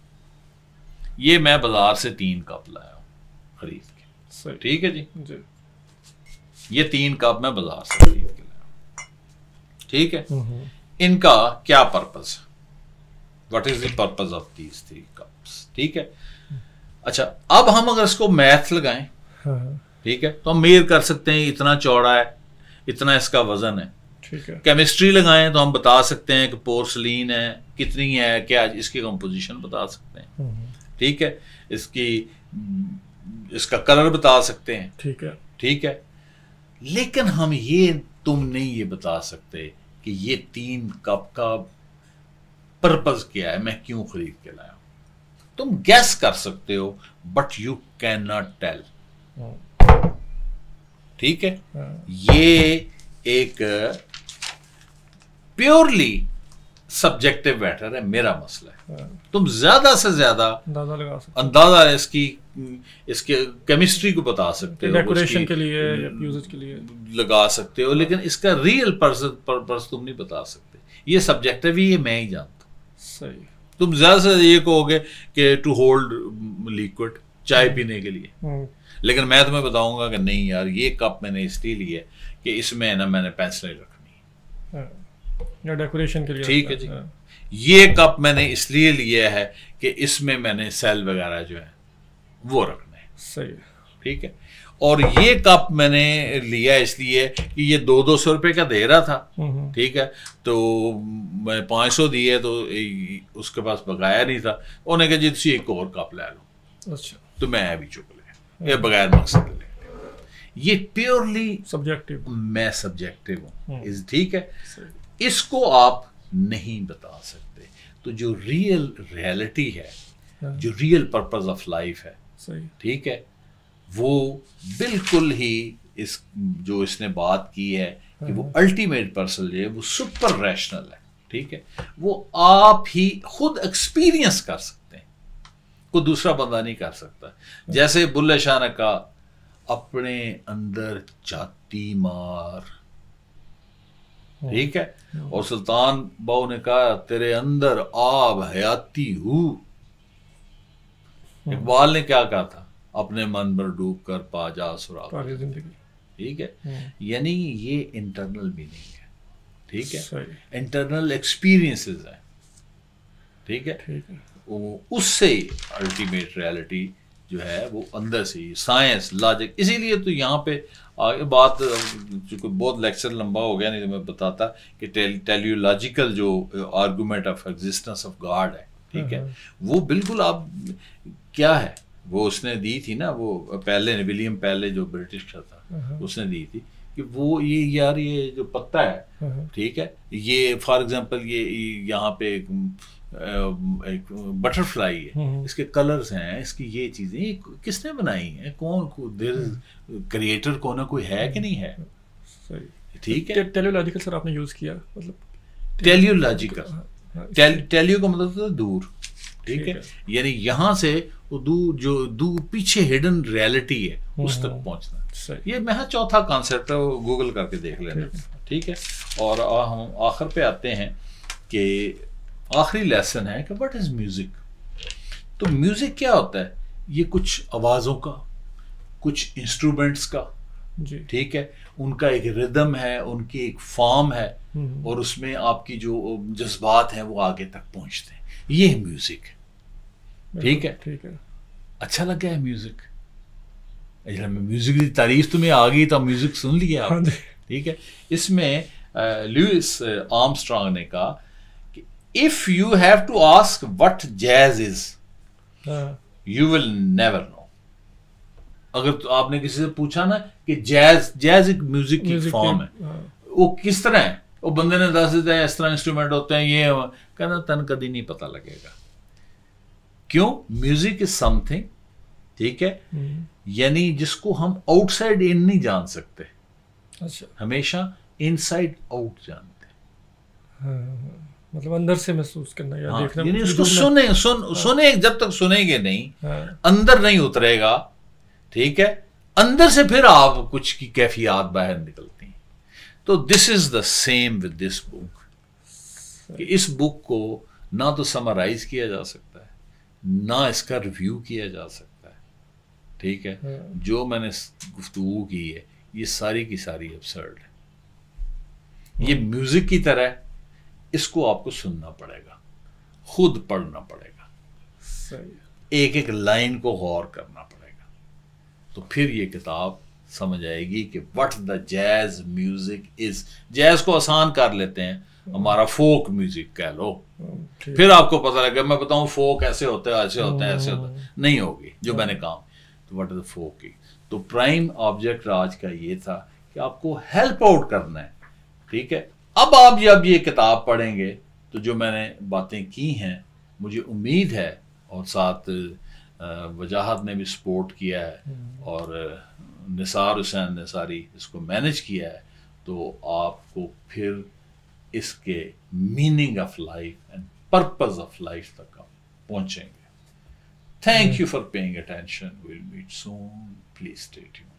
ये मैं बाजार से तीन कप लाया हूं खरीद के ठीक है जी जी ये तीन कप मैं बाजार से खरीद के लाया ठीक है हम्म, हम्म। इनका क्या purpose what is the purpose of these three cups ठीक है अच्छा अब हम अगर इसको मैथ लगाएं हाँ, हाँ। ठीक है तो हम मेर कर सकते हैं इतना चौड़ा है इतना इसका वजन है ठीक है केमिस्ट्री लगाएं तो हम बता सकते हैं कि पोर्सलिन है कितनी है क्या इसकी कंपोजिशन बता सकते हैं हम्म, ठीक है इसकी इसका कलर बता सकते हैं ठीक है ठीक है लेकिन हम ये तुम नहीं ये बता सकते कि ये तीन कप का पर्पज क्या है मैं क्यों खरीद के लाया तुम गैस कर सकते हो but you can not tell ठीक है हाँ। ये एक प्योरली सब्जेक्टिव मैटर है मेरा मसला है हाँ। तुम ज्यादा से ज्यादा अंदाजा इसकी इसके केमिस्ट्री को बता सकते हो डेकोरेशन के लिए हम्म, यूजेज के लिए लगा सकते हो लेकिन इसका रियल पर्सन पर, पर्पस तुम नहीं बता सकते ये सब्जेक्ट है भी ये मैं ही जानता सही तुम ज्यादा से ये कहोगे कि टू होल्ड लिक्विड चाय हम्म। पीने के लिए हम्म। लेकिन मैं तुम्हें बताऊंगा कि नहीं यार ये कप मैंने इसलिए लिया है कि इसमें ना मैंने पेंसिलें रखनी है हाँ। या डेकोरेशन के लिए ठीक है जी ये कप मैंने इसलिए लिया है कि इसमें मैंने सेल वगैरह जो है वो रखना है सही ठीक है और ये कप मैंने लिया इसलिए कि ये दो दो सौ रुपये का दे रहा था हम्म, हम्म। ठीक है तो मैं पाँच सौ दिए तो उसके पास बकाया नहीं था उन्हें कहा जी तुम एक और कप ले लो अच्छा तो मैं भी चुप ले ये बगैर मकसद ले ये प्योरली सब्जेक्टिव मैं सब्जेक्टिव हूँ हम्म। ठीक है इसको आप नहीं बता सकते तो जो रियल रियलिटी है हाँ। जो रियल पर्पज ऑफ लाइफ है ठीक है वो बिल्कुल ही इस जो इसने बात की है कि वो अल्टीमेट हाँ। पर्सन जो है वो सुपर रैशनल है ठीक है वो आप ही खुद एक्सपीरियंस कर सकते हैं को दूसरा बंदा नहीं कर सकता जैसे बुल्ले शाह ने कहा अपने अंदर जाती मार ठीक है और सुल्तान बाऊ ने कहा तेरे अंदर आब हयाती हूं इकबाल ने क्या कहा था अपने मन पर डूब कर पा जा सुरा ठीक है यानी ये इंटरनल मीनिंग है ठीक है इंटरनल एक्सपीरियंसेस है ठीक है उससे अल्टीमेट रियलिटी जो है वो अंदर से ही साइंस लॉजिक इसीलिए तो यहाँ पे आगे बात चूंकि बहुत लेक्चर लंबा हो गया नहीं तो मैं बताता कि टेलियोलॉजिकल जो argument of existence of God है ठीक है हम्म। वो बिल्कुल आप क्या है वो उसने दी थी ना वो पहले ने विलियम पहले जो ब्रिटिश का था हम्म। उसने दी थी कि वो ये यार ये जो पत्ता है हम्म। ठीक है ये फॉर एग्जांपल ये यहाँ पे एक, एक बटरफ्लाई है इसके कलर्स हैं इसकी ये चीज़ें ये किसने बनाई है कौन को देर क्रिएटर को ना कोई है कि नहीं है ठीक है टेलियोलॉजिकल सर आपने यूज किया मतलब टेलियोलॉजिकल टेलियो का मतलब था तो दूर ठीक है यानी यहां से वो दूर जो दूर पीछे हिडन रियलिटी है हम्म, उस तक हम्म। पहुंचना ये मेरा हाँ चौथा कॉन्सेप्ट है वो गूगल करके देख लेना ठीक है और हम आखिर पे आते हैं कि आखिरी लेसन है कि व्हाट इज म्यूजिक तो म्यूजिक क्या होता है ये कुछ आवाज़ों का कुछ इंस्ट्रूमेंट्स का ठीक है उनका एक रिदम है उनकी एक फॉर्म है हम्म, हम्म। और उसमें आपकी जो जज्बात हैं वो आगे तक पहुंचते हैं ये है म्यूजिक ठीक है ठीक है अच्छा लग गया है म्यूजिक म्यूजिक की तारीफ तुम्हें तो आ गई तो म्यूजिक सुन लिया आप हाँ ठीक है इसमें लुइस आर्मस्ट्रांग ने कहा कि if you have to ask what jazz is you will never know अगर तो आपने किसी से पूछा ना कि जैज जैज एक म्यूजिक की फॉर्म है हाँ। वो किस तरह है वो बंदे ने दस देता है इस तरह इंस्ट्रूमेंट होते हैं ये कहना तन कभी नहीं पता लगेगा क्यों म्यूजिक इज समथिंग ठीक है हम्म। यानी जिसको हम आउटसाइड इन नहीं जान सकते अच्छा हमेशा इनसाइड आउट जानते हाँ, हाँ। मतलब अंदर से महसूस करना या हाँ, देखना यानी मतलब उसको सुने सुन सुने जब तक सुनेंगे नहीं हाँ, अंदर नहीं उतरेगा ठीक है अंदर से फिर आप कुछ की कैफियात बाहर निकलती हैं तो this is the same with this book कि इस बुक को ना तो समराइज किया जा सकता है ना इसका रिव्यू किया जा सकता है ठीक है हाँ। जो मैंने गुफ्तु की है ये सारी की सारी अपसर्ड है ये म्यूजिक हाँ। की तरह इसको आपको सुनना पड़ेगा खुद पढ़ना पड़ेगा एक एक लाइन को गौर करना तो फिर ये किताब समझ आएगी कि what the jazz music is jazz को आसान कर लेते हैं हमारा फोक म्यूजिक कह लो हम्म, फिर आपको पता लगेगा मैं बताऊं फोक ऐसे होते हैं ऐसे होते हैं ऐसे होते हैं हम्म। नहीं होगी जो हम्म। मैंने कहा तो वट इज फोक तो प्राइम ऑब्जेक्ट आज का ये था कि आपको हेल्प आउट करना है ठीक है अब आप जब ये किताब पढ़ेंगे तो जो मैंने बातें की हैं मुझे उम्मीद है और साथ वजाहत ने भी सपोर्ट किया है हम्म। और निसार हुसैन ने सारी इसको मैनेज किया है तो आपको फिर इसके meaning of life and purpose of life तक आप पहुंचेंगे thank you for paying attention will meet soon please stay tune